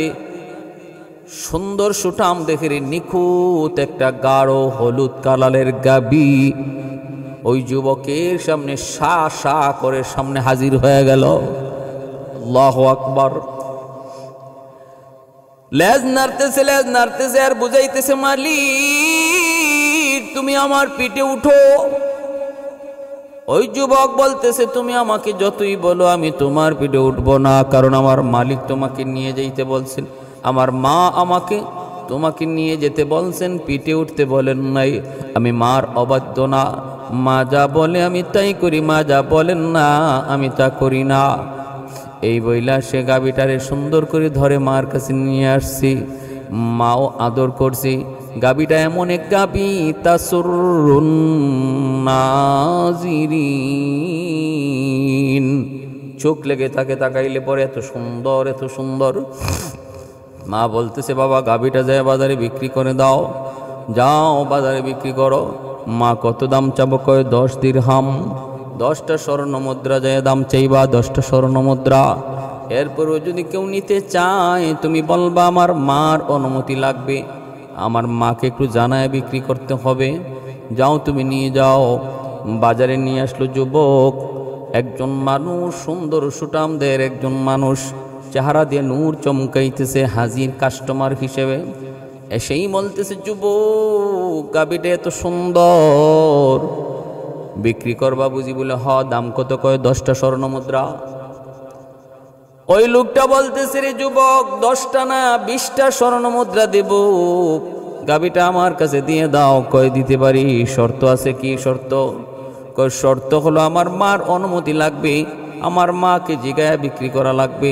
সুন্দর সুঠাম দেখে নিখুঁত একটা গাঢ় হলুদ কালালের গাবি ওই যুবকের সামনে সা সা করে সামনে হাজির হয়ে গেল আল্লাহ আকবর লেজ নাড়তেছে লেজ নাড়তেছে আর বুঝাইতেছে মালিক তুমি আমার পিঠে উঠো ওই যুবক বলতেছে তুমি আমাকে যতই বলো আমি তোমার পিঠে উঠবো না কারণ আমার মালিক তোমাকে নিয়ে যেতে বলছেন আমার মা আমাকে তোমাকে নিয়ে যেতে বলছেন পিঠে উঠতে বলেন নাই আমি মার অবাধ্য না মা যা বলে আমি তাই করি মা যা বলেন না আমি তা করি না এই বইলা সে গাবিটারে সুন্দর করে ধরে মার কাছে নিয়ে আসছি মাও আদর করছি গাবিটা এমন এক গাবি তা নাজিরি চোখ লেগে তাকে তাকাইলে পরে এত সুন্দর এত সুন্দর মা বলতেছে বাবা গাবিটা যায় বাজারে বিক্রি করে দাও যাও বাজারে বিক্রি করো মা কত দাম চাবো কয় দশ দিরহাম হাম দশটা স্বর্ণ মুদ্রা যায় দাম চাইবা দশটা স্বর্ণ মুদ্রা এরপরও যদি কেউ নিতে চায় তুমি বলবা আমার মার অনুমতি লাগবে আমার মাকে একটু জানায় বিক্রি করতে হবে যাও তুমি নিয়ে যাও বাজারে নিয়ে আসলো যুবক একজন মানুষ সুন্দর সুটামদের একজন মানুষ চেহারা দিয়ে নূর চমকাইতেছে হাজির কাস্টমার হিসেবে এসেই বলতেছে যুবক গাবিটা এত সুন্দর বিক্রি করবা বুঝি বলে হ দাম কত কয় দশটা স্বর্ণ মুদ্রা ওই লোকটা বলতেছে রে যুবক দশটা না বিশটা স্বর্ণ মুদ্রা দেব গাবিটা আমার কাছে দিয়ে দাও কয় দিতে পারি শর্ত আছে কি শর্ত কয় শর্ত হলো আমার মার অনুমতি লাগবে আমার মাকে জিগায়া বিক্রি করা লাগবে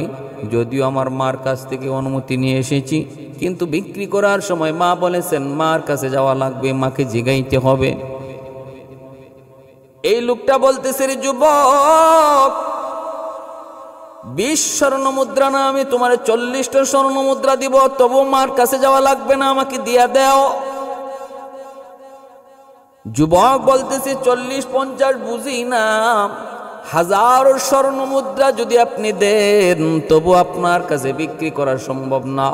যদিও আমার মার কাছ থেকে অনুমতি নিয়ে এসেছি কিন্তু বিক্রি করার সময় মা বলেছেন মার কাছে যাওয়া লাগবে মাকে জিগাইতে হবে এই লোকটা বলতেছে রে যুবক বিশ স্বর্ণ মুদ্রা না আমি তোমার চল্লিশটা স্বর্ণ মুদ্রা দিব তবু মার কাছে যাওয়া লাগবে না আমাকে দিয়া দেও যুবক বলতেছে চল্লিশ পঞ্চাশ বুঝি না হাজার স্বর্ণ মুদ্রা যদি আপনি দেন তবু আপনার কাছে বিক্রি করা সম্ভব না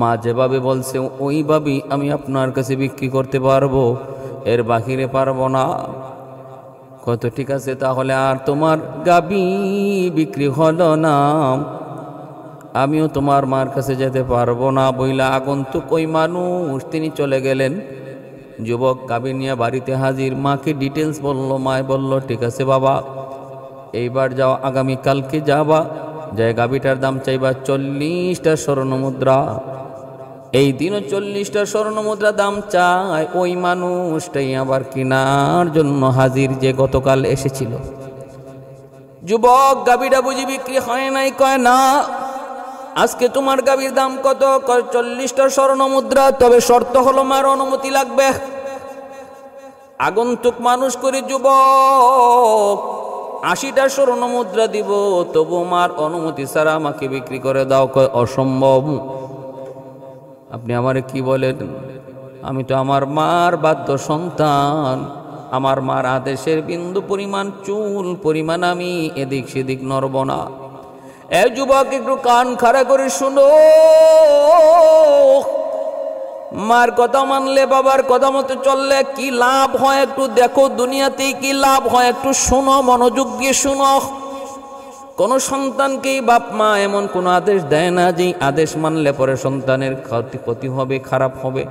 মা যেভাবে বলছে ওইভাবেই আমি আপনার কাছে বিক্রি করতে পারবো এর বাকিরে পারবো না কত ঠিক আছে তাহলে আর তোমার গাবি বিক্রি হলো নাম আমিও তোমার মার কাছে যেতে পারবো না বইলা আগন্তুক ওই মানুষ তিনি চলে গেলেন যুবক গাবি নিয়ে বাড়িতে হাজির মাকে ডিটেলস বলল মায় বলল ঠিক আছে বাবা এইবার যাও আগামীকালকে যাবা যে গাবিটার দাম চাইবা চল্লিশটা স্বর্ণ মুদ্রা এই দিনও চল্লিশটা স্বর্ণ মুদ্রা দাম চায় ওই মানুষটাই আবার কেনার জন্য হাজির যে গতকাল এসেছিল যুবক গাবিটা বুঝি বিক্রি হয় নাই কয় না আজকে তোমার গাবির দাম কত চল্লিশটা স্বর্ণ মুদ্রা তবে শর্ত হলো মার অনুমতি লাগবে আগন্তুক মানুষ করে যুবক আশিটা স্বর্ণ মুদ্রা দিব তবু মার অনুমতি ছাড়া আমাকে বিক্রি করে দাও কয় অসম্ভব আপনি আমারে কি বলেন আমি তো আমার মার বাদ্য সন্তান আমার মার আদেশের বিন্দু পরিমাণ চুল পরিমাণ আমি এদিক সেদিক নড়ব না এ যুবক একটু কান খাড়া করে শুনো মার কথা মানলে বাবার কথা মতো চললে কি লাভ হয় একটু দেখো দুনিয়াতে কি লাভ হয় একটু শুনো মনোযোগ দিয়ে শুনো কোনো সন্তানকেই বাপ মা এমন কোনো আদেশ দেয় না যে আদেশ মানলে পরে সন্তানের ক্ষতি ক্ষতি হবে খারাপ হবে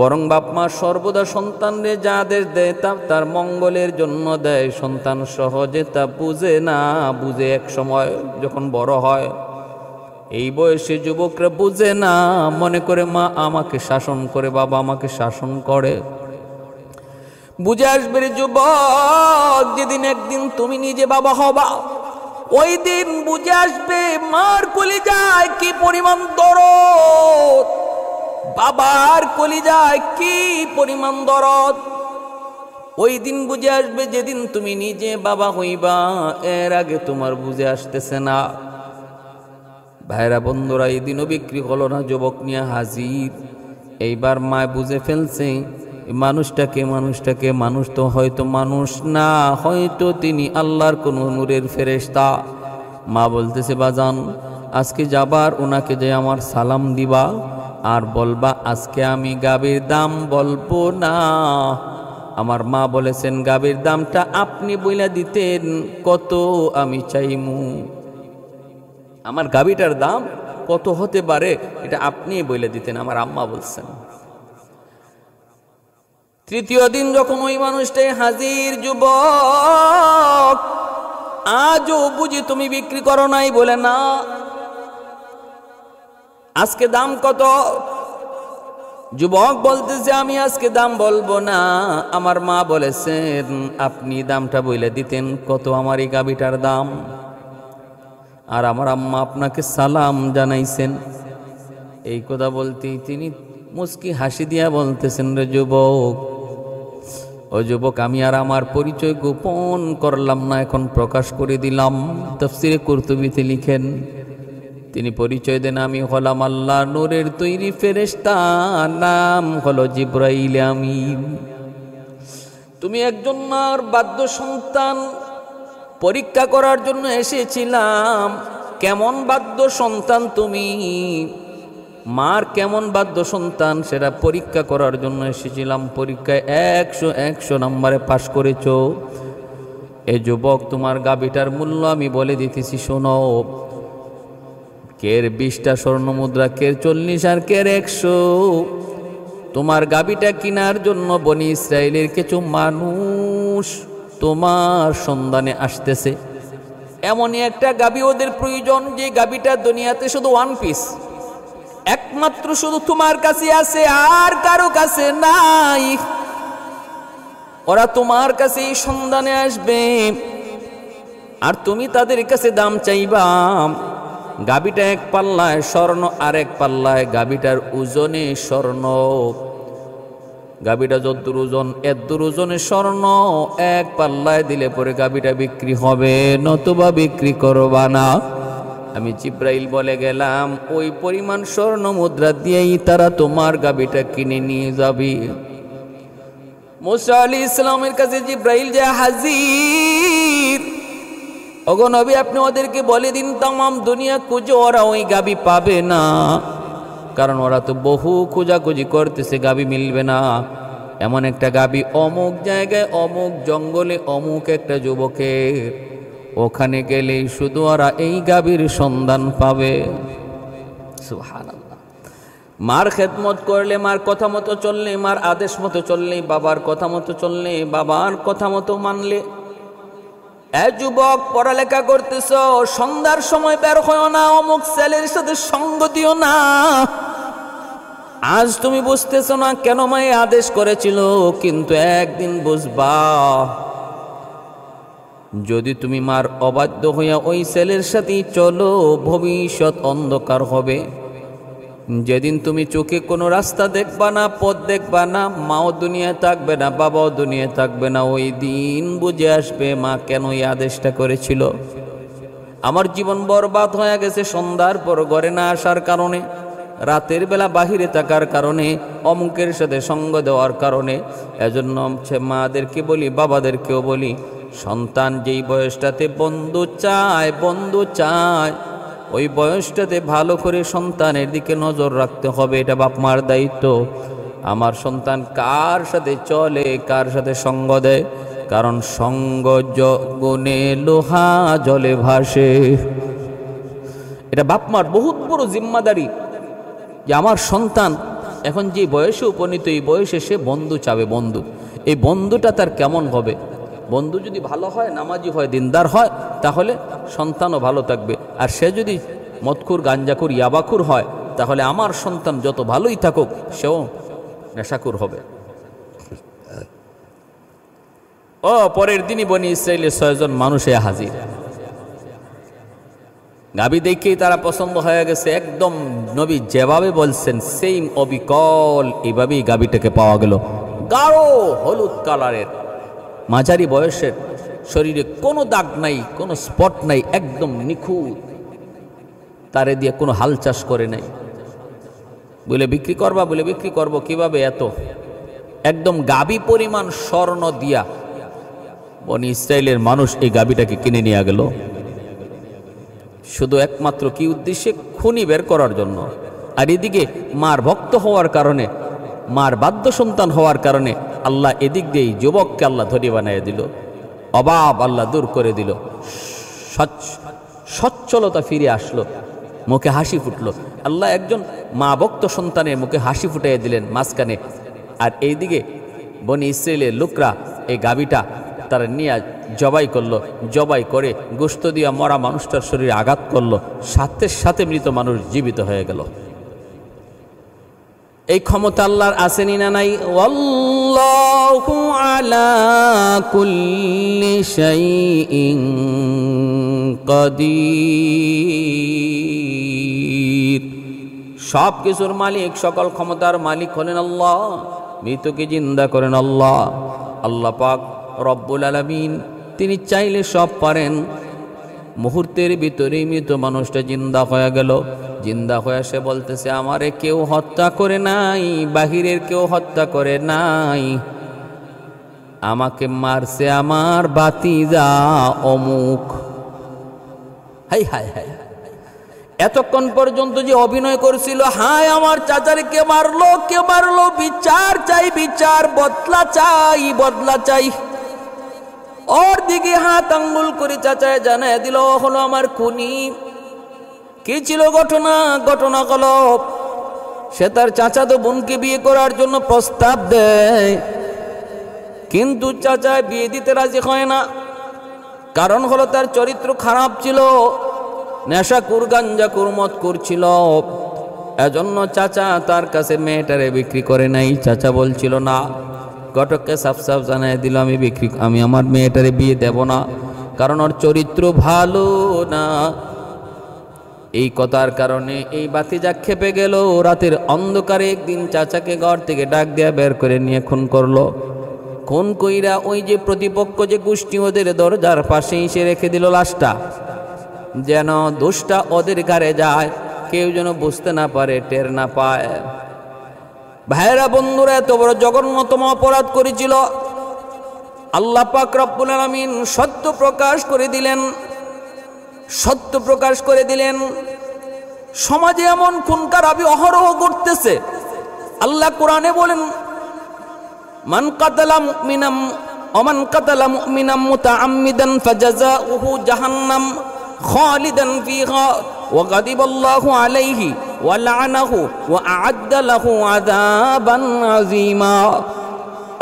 বরং বাপ মা সর্বদা সন্তানরে যা আদেশ দেয় তা তার মঙ্গলের জন্য দেয় সন্তান সহজে তা বুঝে না বুঝে এক সময় যখন বড় হয় এই বয়সে যুবকরা বুঝে না মনে করে মা আমাকে শাসন করে বাবা আমাকে শাসন করে বুঝে আসবে যুবক যেদিন একদিন তুমি নিজে বাবা হবা ওই দিন বুঝে আসবে মার যায় কি পরিমাণ দরদ বাবার যায় কি পরিমাণ দরদ ওই দিন বুঝে আসবে যেদিন তুমি নিজে বাবা হইবা এর আগে তোমার বুঝে আসতেছে না ভাইরা বন্ধুরা এই দিনও বিক্রি হলো না যুবক নিয়ে হাজির এইবার মায় বুঝে ফেলছে মানুষটাকে মানুষটাকে মানুষ তো হয়তো মানুষ না হয়তো তিনি আল্লাহর কোনো নূরের ফেরেস্তা মা বলতেছে বাজান আজকে যাবার ওনাকে যে আমার সালাম দিবা আর বলবা আজকে আমি গাবির দাম বলবো না আমার মা বলেছেন গাবির দামটা আপনি বইলা দিতেন কত আমি চাইমু আমার গাবিটার দাম কত হতে পারে এটা আপনি বইলে দিতেন আমার আম্মা বলছেন তৃতীয় দিন যখন ওই মানুষটাই হাজির যুবক আজও বুঝি তুমি বিক্রি করো নাই বলে না আজকে দাম কত যুবক বলতেছে আমি আজকে দাম বলবো না আমার মা বলেছেন আপনি দামটা বইলে দিতেন কত আমার এই গাবিটার দাম আর আমার আম্মা আপনাকে সালাম জানাইছেন এই কথা বলতেই তিনি মুসকি হাসি দিয়া বলতেছেন রে যুবক ও যুবক আমি আর আমার পরিচয় গোপন করলাম না এখন প্রকাশ করে দিলাম তফসিরে কর্তুবিতে লিখেন তিনি পরিচয় দেন আমি হলাম আল্লাহ নূরের তৈরি ফেরেস্তা নাম হলো জিব্রাইল আমি তুমি একজন মার বাদ্য সন্তান পরীক্ষা করার জন্য এসেছিলাম কেমন বাদ্য সন্তান তুমি মার কেমন বাদ্য সন্তান সেটা পরীক্ষা করার জন্য এসেছিলাম পরীক্ষায় একশো একশো নম্বরে পাশ করেছ এ যুবক তোমার গাবিটার মূল্য আমি বলে দিতেছি শোনো কের বিশটা স্বর্ণ মুদ্রা কের চল্লিশ আর কের একশো তোমার গাবিটা কিনার জন্য বনি ইসরায়েলের কিছু মানুষ তোমার সন্ধানে আসতেছে এমনই একটা গাবি ওদের প্রয়োজন যে গাবিটা দুনিয়াতে শুধু ওয়ান পিস একমাত্র শুধু তোমার কাছে আছে আর কারো কাছে নাই ওরা তোমার কাছে এই সন্ধানে আসবে আর তুমি তাদের কাছে দাম চাইবা গাবিটা এক পাল্লায় স্বর্ণ আর এক পাল্লায় গাবিটার ওজনে স্বর্ণ গাবিটা যদ্দুর ওজন এদ্দুর ওজনে স্বর্ণ এক পাল্লায় দিলে পরে গাবিটা বিক্রি হবে নতুবা বিক্রি করবা না আমি জিব্রাইল বলে গেলাম ওই পরিমাণ স্বর্ণ মুদ্রা দিয়েই তারা তোমার গাবিটা কিনে নিয়ে যাবে মোসা আলী ইসলামের কাছে জিব্রাইল যে হাজির অগনবী আপনি ওদেরকে বলে দিন তাম দুনিয়া খুঁজো ওরা ওই গাবি পাবে না কারণ ওরা তো বহু খোঁজাখুঁজি করতেছে গাবি মিলবে না এমন একটা গাবি অমুক জায়গায় অমুক জঙ্গলে অমুক একটা যুবকের ওখানে গেলেই শুধু ওরা এই গাভীর সন্ধান পাবে মার খেদমত করলে মার কথা মতো চললে মার আদেশ মতো চললে বাবার কথা মতো চললে বাবার কথা মতো মানলে এ যুবক পড়ালেখা করতেছ সন্ধ্যার সময় বের হয় না অমুক ছেলের সাথে সঙ্গ দিও না আজ তুমি বুঝতেছ না কেন মায়ে আদেশ করেছিল কিন্তু একদিন বুঝবা যদি তুমি মার অবাধ্য হইয়া ওই ছেলের সাথে চলো ভবিষ্যৎ অন্ধকার হবে যেদিন তুমি চোখে কোনো রাস্তা দেখবা না পথ দেখবা না মাও দুনিয়ায় থাকবে না বাবাও দুনিয়ায় থাকবে না ওই দিন বুঝে আসবে মা কেন এই আদেশটা করেছিল আমার জীবন বরবাদ হয়ে গেছে সন্ধ্যার পর ঘরে না আসার কারণে রাতের বেলা বাহিরে থাকার কারণে অমুকের সাথে সঙ্গ দেওয়ার কারণে এজন্য মাদেরকে বলি বাবাদেরকেও বলি সন্তান যেই বয়সটাতে বন্ধু চায় বন্ধু চায় ওই বয়সটাতে ভালো করে সন্তানের দিকে নজর রাখতে হবে এটা বাপমার দায়িত্ব আমার সন্তান কার সাথে চলে কার সাথে সঙ্গ দেয় কারণ সঙ্গ জগনে লোহা জলে ভাসে এটা বাপমার বহুত বড় জিম্মাদারি যে আমার সন্তান এখন যে বয়সে উপনীত এই বয়সে সে বন্ধু চাবে বন্ধু এই বন্ধুটা তার কেমন হবে বন্ধু যদি ভালো হয় নামাজি হয় দিনদার হয় তাহলে সন্তানও ভালো থাকবে আর সে যদি মৎকুর গাঞ্জাকুর ইয়াবাকুর হয় তাহলে আমার সন্তান যত ভালোই থাকুক সেও নেশাকুর হবে ও পরের দিনই বনি ইসরায়েলের ছয়জন মানুষে হাজির গাবি দেখেই তারা পছন্দ হয়ে গেছে একদম নবী যেভাবে বলছেন সেইম অবিকল এভাবেই গাবিটাকে পাওয়া গেল গাঢ় হলুদ কালারের মাঝারি বয়সের শরীরে কোনো দাগ নাই কোনো স্পট নাই একদম নিখুঁত তারে দিয়ে কোনো হাল চাষ করে নাই বলে বিক্রি করবা বলে বিক্রি করব কিভাবে এত একদম গাবি পরিমাণ স্বর্ণ দিয়া বনি ইসরায়েলের মানুষ এই গাবিটাকে কিনে নিয়ে গেল শুধু একমাত্র কি উদ্দেশ্যে খুনি বের করার জন্য আর এদিকে মার ভক্ত হওয়ার কারণে মার বাদ্য সন্তান হওয়ার কারণে আল্লাহ এদিক দিয়েই যুবককে আল্লাহ ধরি বানিয়ে দিল অবাব আল্লাহ দূর করে দিল সচ্ছ সচ্ছলতা ফিরে আসলো মুখে হাসি ফুটলো আল্লাহ একজন মা বক্ত সন্তানের মুখে হাসি ফুটাইয়া দিলেন মাঝখানে আর এইদিকে বনি ইসরায়েলের লোকরা এই গাবিটা তারা নিয়ে জবাই করলো জবাই করে গোস্ত দিয়া মরা মানুষটার শরীরে আঘাত করলো সাথে সাথে মৃত মানুষ জীবিত হয়ে গেল এই ক্ষমতা আল্লাহর আসেনি না নাই ওয়াল্লাহু আলা কুল্লি সব কিছুর মালিক সকল ক্ষমতার মালিক হলেন আল্লাহ মৃতকে জিন্দা করেন আল্লাহ আল্লাহ পাক রব্বুল আলমিন তিনি চাইলে সব পারেন মুহূর্তের ভিতরেই মৃত মানুষটা জিন্দা হয়ে গেল জিন্দা হয়ে সে বলতেছে আমারে কেউ হত্যা করে নাই বাহিরের কেউ হত্যা করে নাই আমাকে মারছে আমার বাতি যা অমুক হাই হাই হাই এতক্ষণ পর্যন্ত যে অভিনয় করছিল হায় আমার চাচারে কে মারলো কে মারলো বিচার চাই বিচার বদলা চাই বদলা চাই ওর দিকে হাত আঙ্গুল করে চাচায় জানায় দিল হলো আমার খুনি কি ছিল ঘটনা ঘটনা কলপ সে তার চাচাতো বোনকে বিয়ে করার জন্য প্রস্তাব দেয় কিন্তু চাচা বিয়ে দিতে রাজি হয় না কারণ হলো তার চরিত্র খারাপ ছিল নেশা কুর গাঞ্জা কুরমত করছিল এজন্য চাচা তার কাছে মেয়েটারে বিক্রি করে নাই চাচা বলছিল না ঘটককে সাফ সাফ জানাই দিল আমি বিক্রি আমি আমার মেয়েটারে বিয়ে দেব না কারণ ওর চরিত্র ভালো না এই কথার কারণে এই বাতি যা খেপে গেল রাতের অন্ধকারে একদিন চাচাকে ঘর থেকে ডাক দেয়া বের করে নিয়ে খুন করলো খুন কইরা ওই যে প্রতিপক্ষ যে গোষ্ঠী ওদের দরজার পাশে এসে রেখে দিল লাশটা যেন দোষটা ওদের গারে যায় কেউ যেন বুঝতে না পারে টের না পায় ভাইয়েরা বন্ধুরা এত বড় জঘন্যতম অপরাধ করেছিল আল্লাহ পাক রব্বুল আলমিন সত্য প্রকাশ করে দিলেন সত্য প্রকাশ করে দিলেন সমাজে এমন খুনকার আবি অহরহ করতেছে আল্লাহ কোরআনে বলেন মান কাতালা মুমিনাম অমান কাতালা মুমিনাম মুতাআম্মিদান ফাজাজাউহু জাহান্নাম খালিদান ফিহা ওয়া গাদিবাল্লাহু আলাইহি ওয়ালানাহু ও আদালাহু আদাবান আজিমা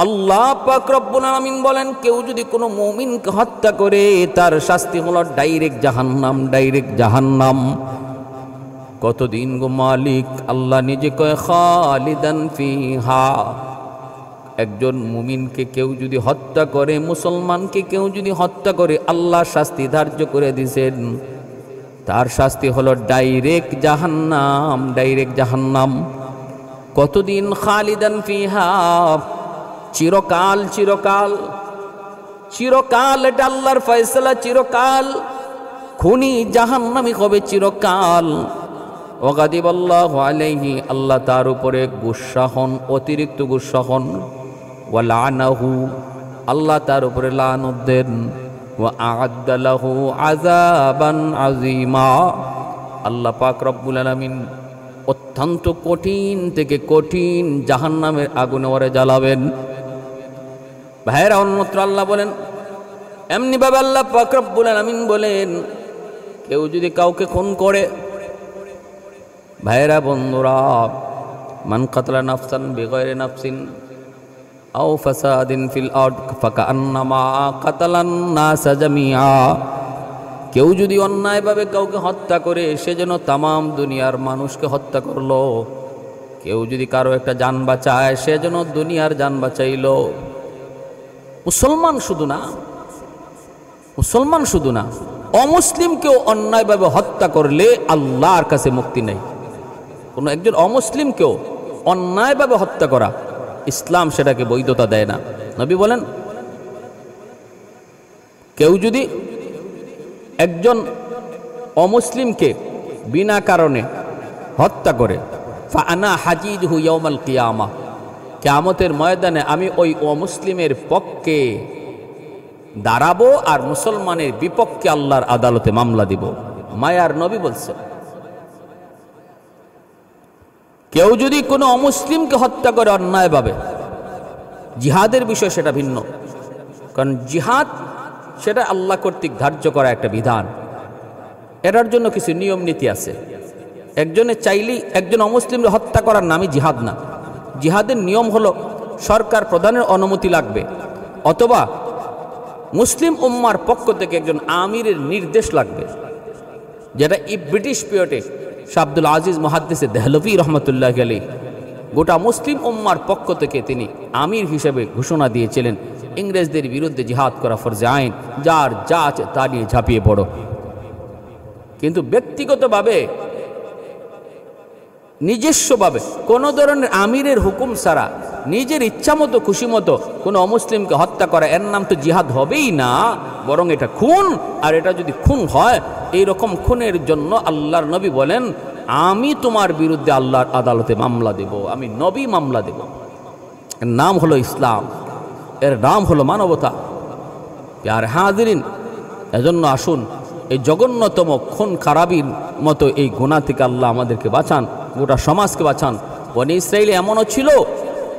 আল্লাহ পাক রব্বুল বলেন কেউ যদি কোনো মমিনকে হত্যা করে তার শাস্তি হলো ডাইরেক্ট জাহান্নাম ডাইরেক্ট জাহান্নাম কতদিন গো মালিক আল্লাহ নিজে কয় খালিদান ফিহা একজন মুমিনকে কেউ যদি হত্যা করে মুসলমানকে কেউ যদি হত্যা করে আল্লাহ শাস্তি ধার্য করে দিছেন তার শাস্তি হলো ডাইরেক্ট জাহান্নাম ডাইরেক্ট জাহান্নাম কতদিন খালিদান ফিহাফ চিরকাল চিরকাল চিরকাল এটা আল্লাহর ফয়সলা চিরকাল খুনি জাহান্নামি হবে চিরকাল ওগাদিবল্লাহ আল্লাহ আলাইহি আল্লাহ তার উপরে গুসাহন অতিরিক্ত গুসাহন ওয়া লানাহু আল্লাহ তার উপরে লান দেন আল্লাহ পাক রব্বুল আলমিন অত্যন্ত কঠিন থেকে কঠিন জাহান নামের আগুনে ওরে জ্বালাবেন ভাইয়েরা অন্যত্র আল্লাহ বলেন এমনিভাবে আল্লাহ পাক রব্বুল আলমিন বলেন কেউ যদি কাউকে খুন করে ভাইয়েরা বন্ধুরা মান কাতলা নাফসান বেগরে নাফসিন أو فساد في الأرض فكأنما قتل الناس جميعا কেউ যদি অন্যায়ভাবে কাউকে হত্যা করে সে যেন তামাম দুনিয়ার মানুষকে হত্যা করলো কেউ যদি কারো একটা যান বাঁচায় সে যেন দুনিয়ার যান বাঁচাইল মুসলমান শুধু না মুসলমান শুধু না অমুসলিমকেও অন্যায়ভাবে হত্যা করলে আল্লাহর কাছে মুক্তি নেই কোনো একজন অমুসলিমকেও অন্যায়ভাবে হত্যা করা ইসলাম সেটাকে বৈধতা দেয় না নবী বলেন কেউ যদি একজন অমুসলিমকে বিনা কারণে হত্যা করে ফানা হাজিজ হু ইয়মাল কিয়ামা কেয়ামতের ময়দানে আমি ওই অমুসলিমের পক্ষে দাঁড়াবো আর মুসলমানের বিপক্ষে আল্লাহর আদালতে মামলা দিব মায়ার নবী বলছে কেউ যদি কোনো অমুসলিমকে হত্যা করে অন্যায়ভাবে জিহাদের বিষয় সেটা ভিন্ন কারণ জিহাদ সেটা আল্লাহ কর্তৃক ধার্য করা একটা বিধান এটার জন্য কিছু নিয়ম নীতি আছে একজনে চাইলেই একজন অমুসলিমকে হত্যা করার নামই জিহাদ না জিহাদের নিয়ম হলো সরকার প্রধানের অনুমতি লাগবে অথবা মুসলিম উম্মার পক্ষ থেকে একজন আমিরের নির্দেশ লাগবে যেটা ই ব্রিটিশ পিরিয়ডে শাব্দুল আজিজ মহাদ্দেশে দেহলভি রহমতুল্লাহ গেলে গোটা মুসলিম উম্মার পক্ষ থেকে তিনি আমির হিসেবে ঘোষণা দিয়েছিলেন ইংরেজদের বিরুদ্ধে জিহাদ করা ফরজে আইন যার যা আছে তা নিয়ে ঝাঁপিয়ে পড়ো কিন্তু ব্যক্তিগতভাবে নিজস্বভাবে কোনো ধরনের আমিরের হুকুম ছাড়া নিজের ইচ্ছামতো খুশি মতো কোনো অমুসলিমকে হত্যা করা এর নাম তো জিহাদ হবেই না বরং এটা খুন আর এটা যদি খুন হয় এই রকম খুনের জন্য আল্লাহর নবী বলেন আমি তোমার বিরুদ্ধে আল্লাহর আদালতে মামলা দেব আমি নবী মামলা দেব এর নাম হলো ইসলাম এর নাম হলো মানবতা আর হ্যাঁ দিন এজন্য আসুন এই জঘন্যতম খুন খারাপির মতো এই গোনা থেকে আল্লাহ আমাদেরকে বাঁচান গোটা সমাজকে বাঁচান বনে ইসরায়েলে এমনও ছিল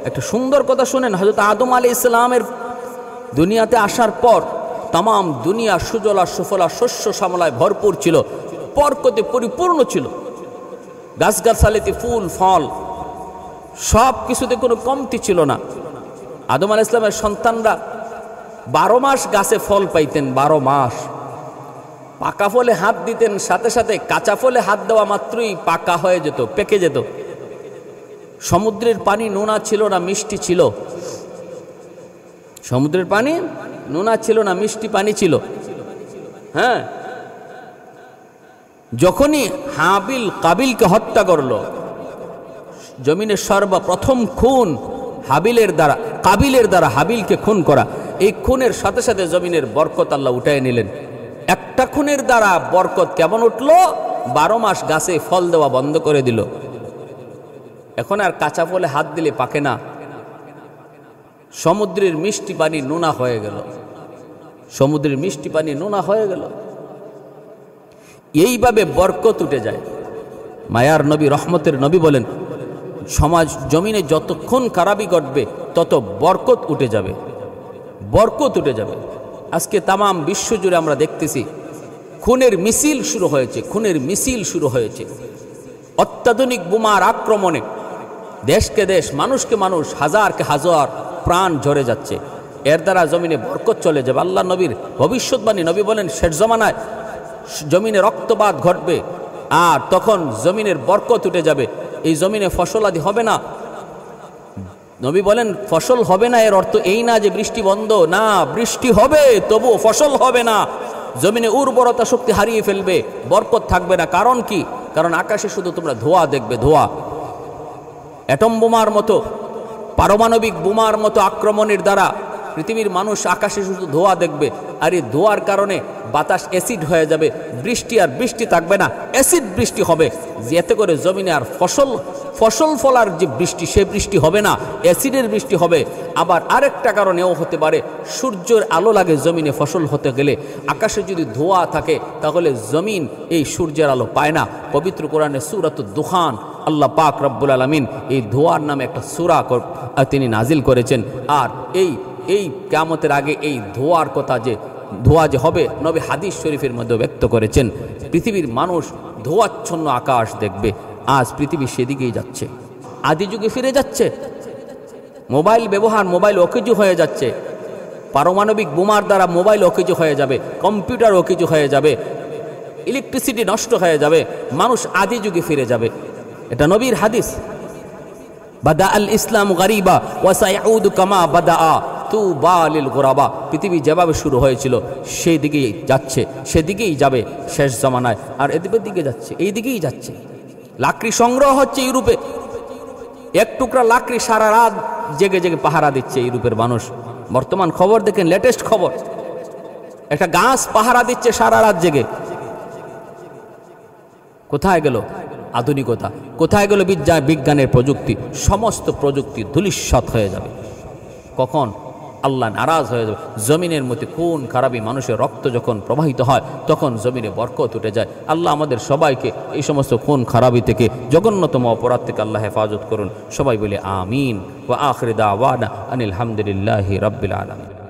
একটা সুন্দর কথা শোনেন হজরত আদম আলী ইসলামের দুনিয়াতে আসার পর তাম দুনিয়া সুজলা সুফলা শস্য সামলায় ভরপুর ছিল পরকতে পরিপূর্ণ ছিল গাছগাছালিতে ফুল ফল সব কিছুতে কোনো কমতি ছিল না আদম আলি ইসলামের সন্তানরা বারো মাস গাছে ফল পাইতেন বারো মাস পাকা ফলে হাত দিতেন সাথে সাথে কাঁচা ফলে হাত দেওয়া মাত্রই পাকা হয়ে যেত পেকে যেত সমুদ্রের পানি নোনা ছিল না মিষ্টি ছিল সমুদ্রের পানি নোনা ছিল না মিষ্টি পানি ছিল হ্যাঁ যখনই হাবিল কাবিলকে হত্যা করল জমিনের সর্বপ্রথম খুন হাবিলের দ্বারা কাবিলের দ্বারা হাবিলকে খুন করা এই খুনের সাথে সাথে জমিনের বরকত আল্লাহ উঠায় নিলেন একটা খুনের দ্বারা বরকত কেমন উঠল বারো মাস গাছে ফল দেওয়া বন্ধ করে দিল এখন আর কাঁচা ফলে হাত দিলে পাকে না সমুদ্রের মিষ্টি পানি নোনা হয়ে গেল সমুদ্রের মিষ্টি পানি নোনা হয়ে গেল এইভাবে বরকত উঠে যায় মায়ার নবী রহমতের নবী বলেন সমাজ জমিনে যতক্ষণ কারাবি ঘটবে তত বরকত উঠে যাবে বরকত উঠে যাবে আজকে তামাম বিশ্বজুড়ে আমরা দেখতেছি খুনের মিছিল শুরু হয়েছে খুনের মিছিল শুরু হয়েছে অত্যাধুনিক বোমার আক্রমণে দেশকে দেশ মানুষকে মানুষ হাজারকে হাজার প্রাণ ঝরে যাচ্ছে এর দ্বারা জমিনে বরকত চলে যাবে আল্লাহ নবীর ভবিষ্যৎবাণী নবী বলেন শেষ জমানায় জমিনে রক্তপাত ঘটবে আর তখন জমিনের বরকত উঠে যাবে এই জমিনে ফসলাদি হবে না নবী বলেন ফসল হবে না এর অর্থ এই না যে বৃষ্টি বন্ধ না বৃষ্টি হবে তবু ফসল হবে না জমিনে উর্বরতা শক্তি হারিয়ে ফেলবে বরকত থাকবে না কারণ কি কারণ আকাশে শুধু তোমরা ধোয়া দেখবে ধোয়া অ্যাটম বোমার মতো পারমাণবিক বোমার মতো আক্রমণের দ্বারা পৃথিবীর মানুষ আকাশে শুধু ধোয়া দেখবে আর এই ধোয়ার কারণে বাতাস অ্যাসিড হয়ে যাবে বৃষ্টি আর বৃষ্টি থাকবে না অ্যাসিড বৃষ্টি হবে যেতে করে জমিনে আর ফসল ফসল ফলার যে বৃষ্টি সে বৃষ্টি হবে না অ্যাসিডের বৃষ্টি হবে আবার আরেকটা কারণেও হতে পারে সূর্যের আলো লাগে জমিনে ফসল হতে গেলে আকাশে যদি ধোয়া থাকে তাহলে জমিন এই সূর্যের আলো পায় না পবিত্র কোরআনে সুরাত দুখান আল্লাহ পাক রব্বুল আলমিন এই ধোয়ার নামে একটা সুরা তিনি নাজিল করেছেন আর এই এই কেমতের আগে এই ধোয়ার কথা যে ধোয়া যে হবে নবী হাদিস শরীফের মধ্যে ব্যক্ত করেছেন পৃথিবীর মানুষ ধোয়াচ্ছন্ন আকাশ দেখবে আজ পৃথিবী সেদিকেই যাচ্ছে আদি যুগে ফিরে যাচ্ছে মোবাইল ব্যবহার মোবাইল অকেজু হয়ে যাচ্ছে পারমাণবিক বোমার দ্বারা মোবাইল অকেজু হয়ে যাবে কম্পিউটার অকেজু হয়ে যাবে ইলেকট্রিসিটি নষ্ট হয়ে যাবে মানুষ আদি যুগে ফিরে যাবে এটা নবীর হাদিস বাদা আল ইসলাম গারিবা ওয়াসাউদ কামা বাদা আ তু বা আলিল গোরাবা পৃথিবী যেভাবে শুরু হয়েছিল সেই দিকেই যাচ্ছে সেদিকেই যাবে শেষ জমানায় আর এদিকের দিকে যাচ্ছে এই দিকেই যাচ্ছে লাকড়ি সংগ্রহ হচ্ছে ইউরোপে এক টুকরা লাকড়ি সারা রাত জেগে জেগে পাহারা দিচ্ছে ইউরোপের মানুষ বর্তমান খবর দেখেন লেটেস্ট খবর একটা গাছ পাহারা দিচ্ছে সারা রাত জেগে কোথায় গেল আধুনিকতা কোথায় গেল বিজ্ঞানের প্রযুক্তি সমস্ত প্রযুক্তি ধুলিস্বৎ হয়ে যাবে কখন আল্লাহ নারাজ হয়ে যাবে জমিনের মধ্যে খুন খারাপি মানুষের রক্ত যখন প্রবাহিত হয় তখন জমিনে বরকত উঠে যায় আল্লাহ আমাদের সবাইকে এই সমস্ত খুন খারাপি থেকে জঘন্যতম অপরাধ থেকে আল্লাহ হেফাজত করুন সবাই বলে আমিন ওয়া আখরিদা ওয়ানা আনিল হামদুলিল্লাহি রব্বিল আলমিন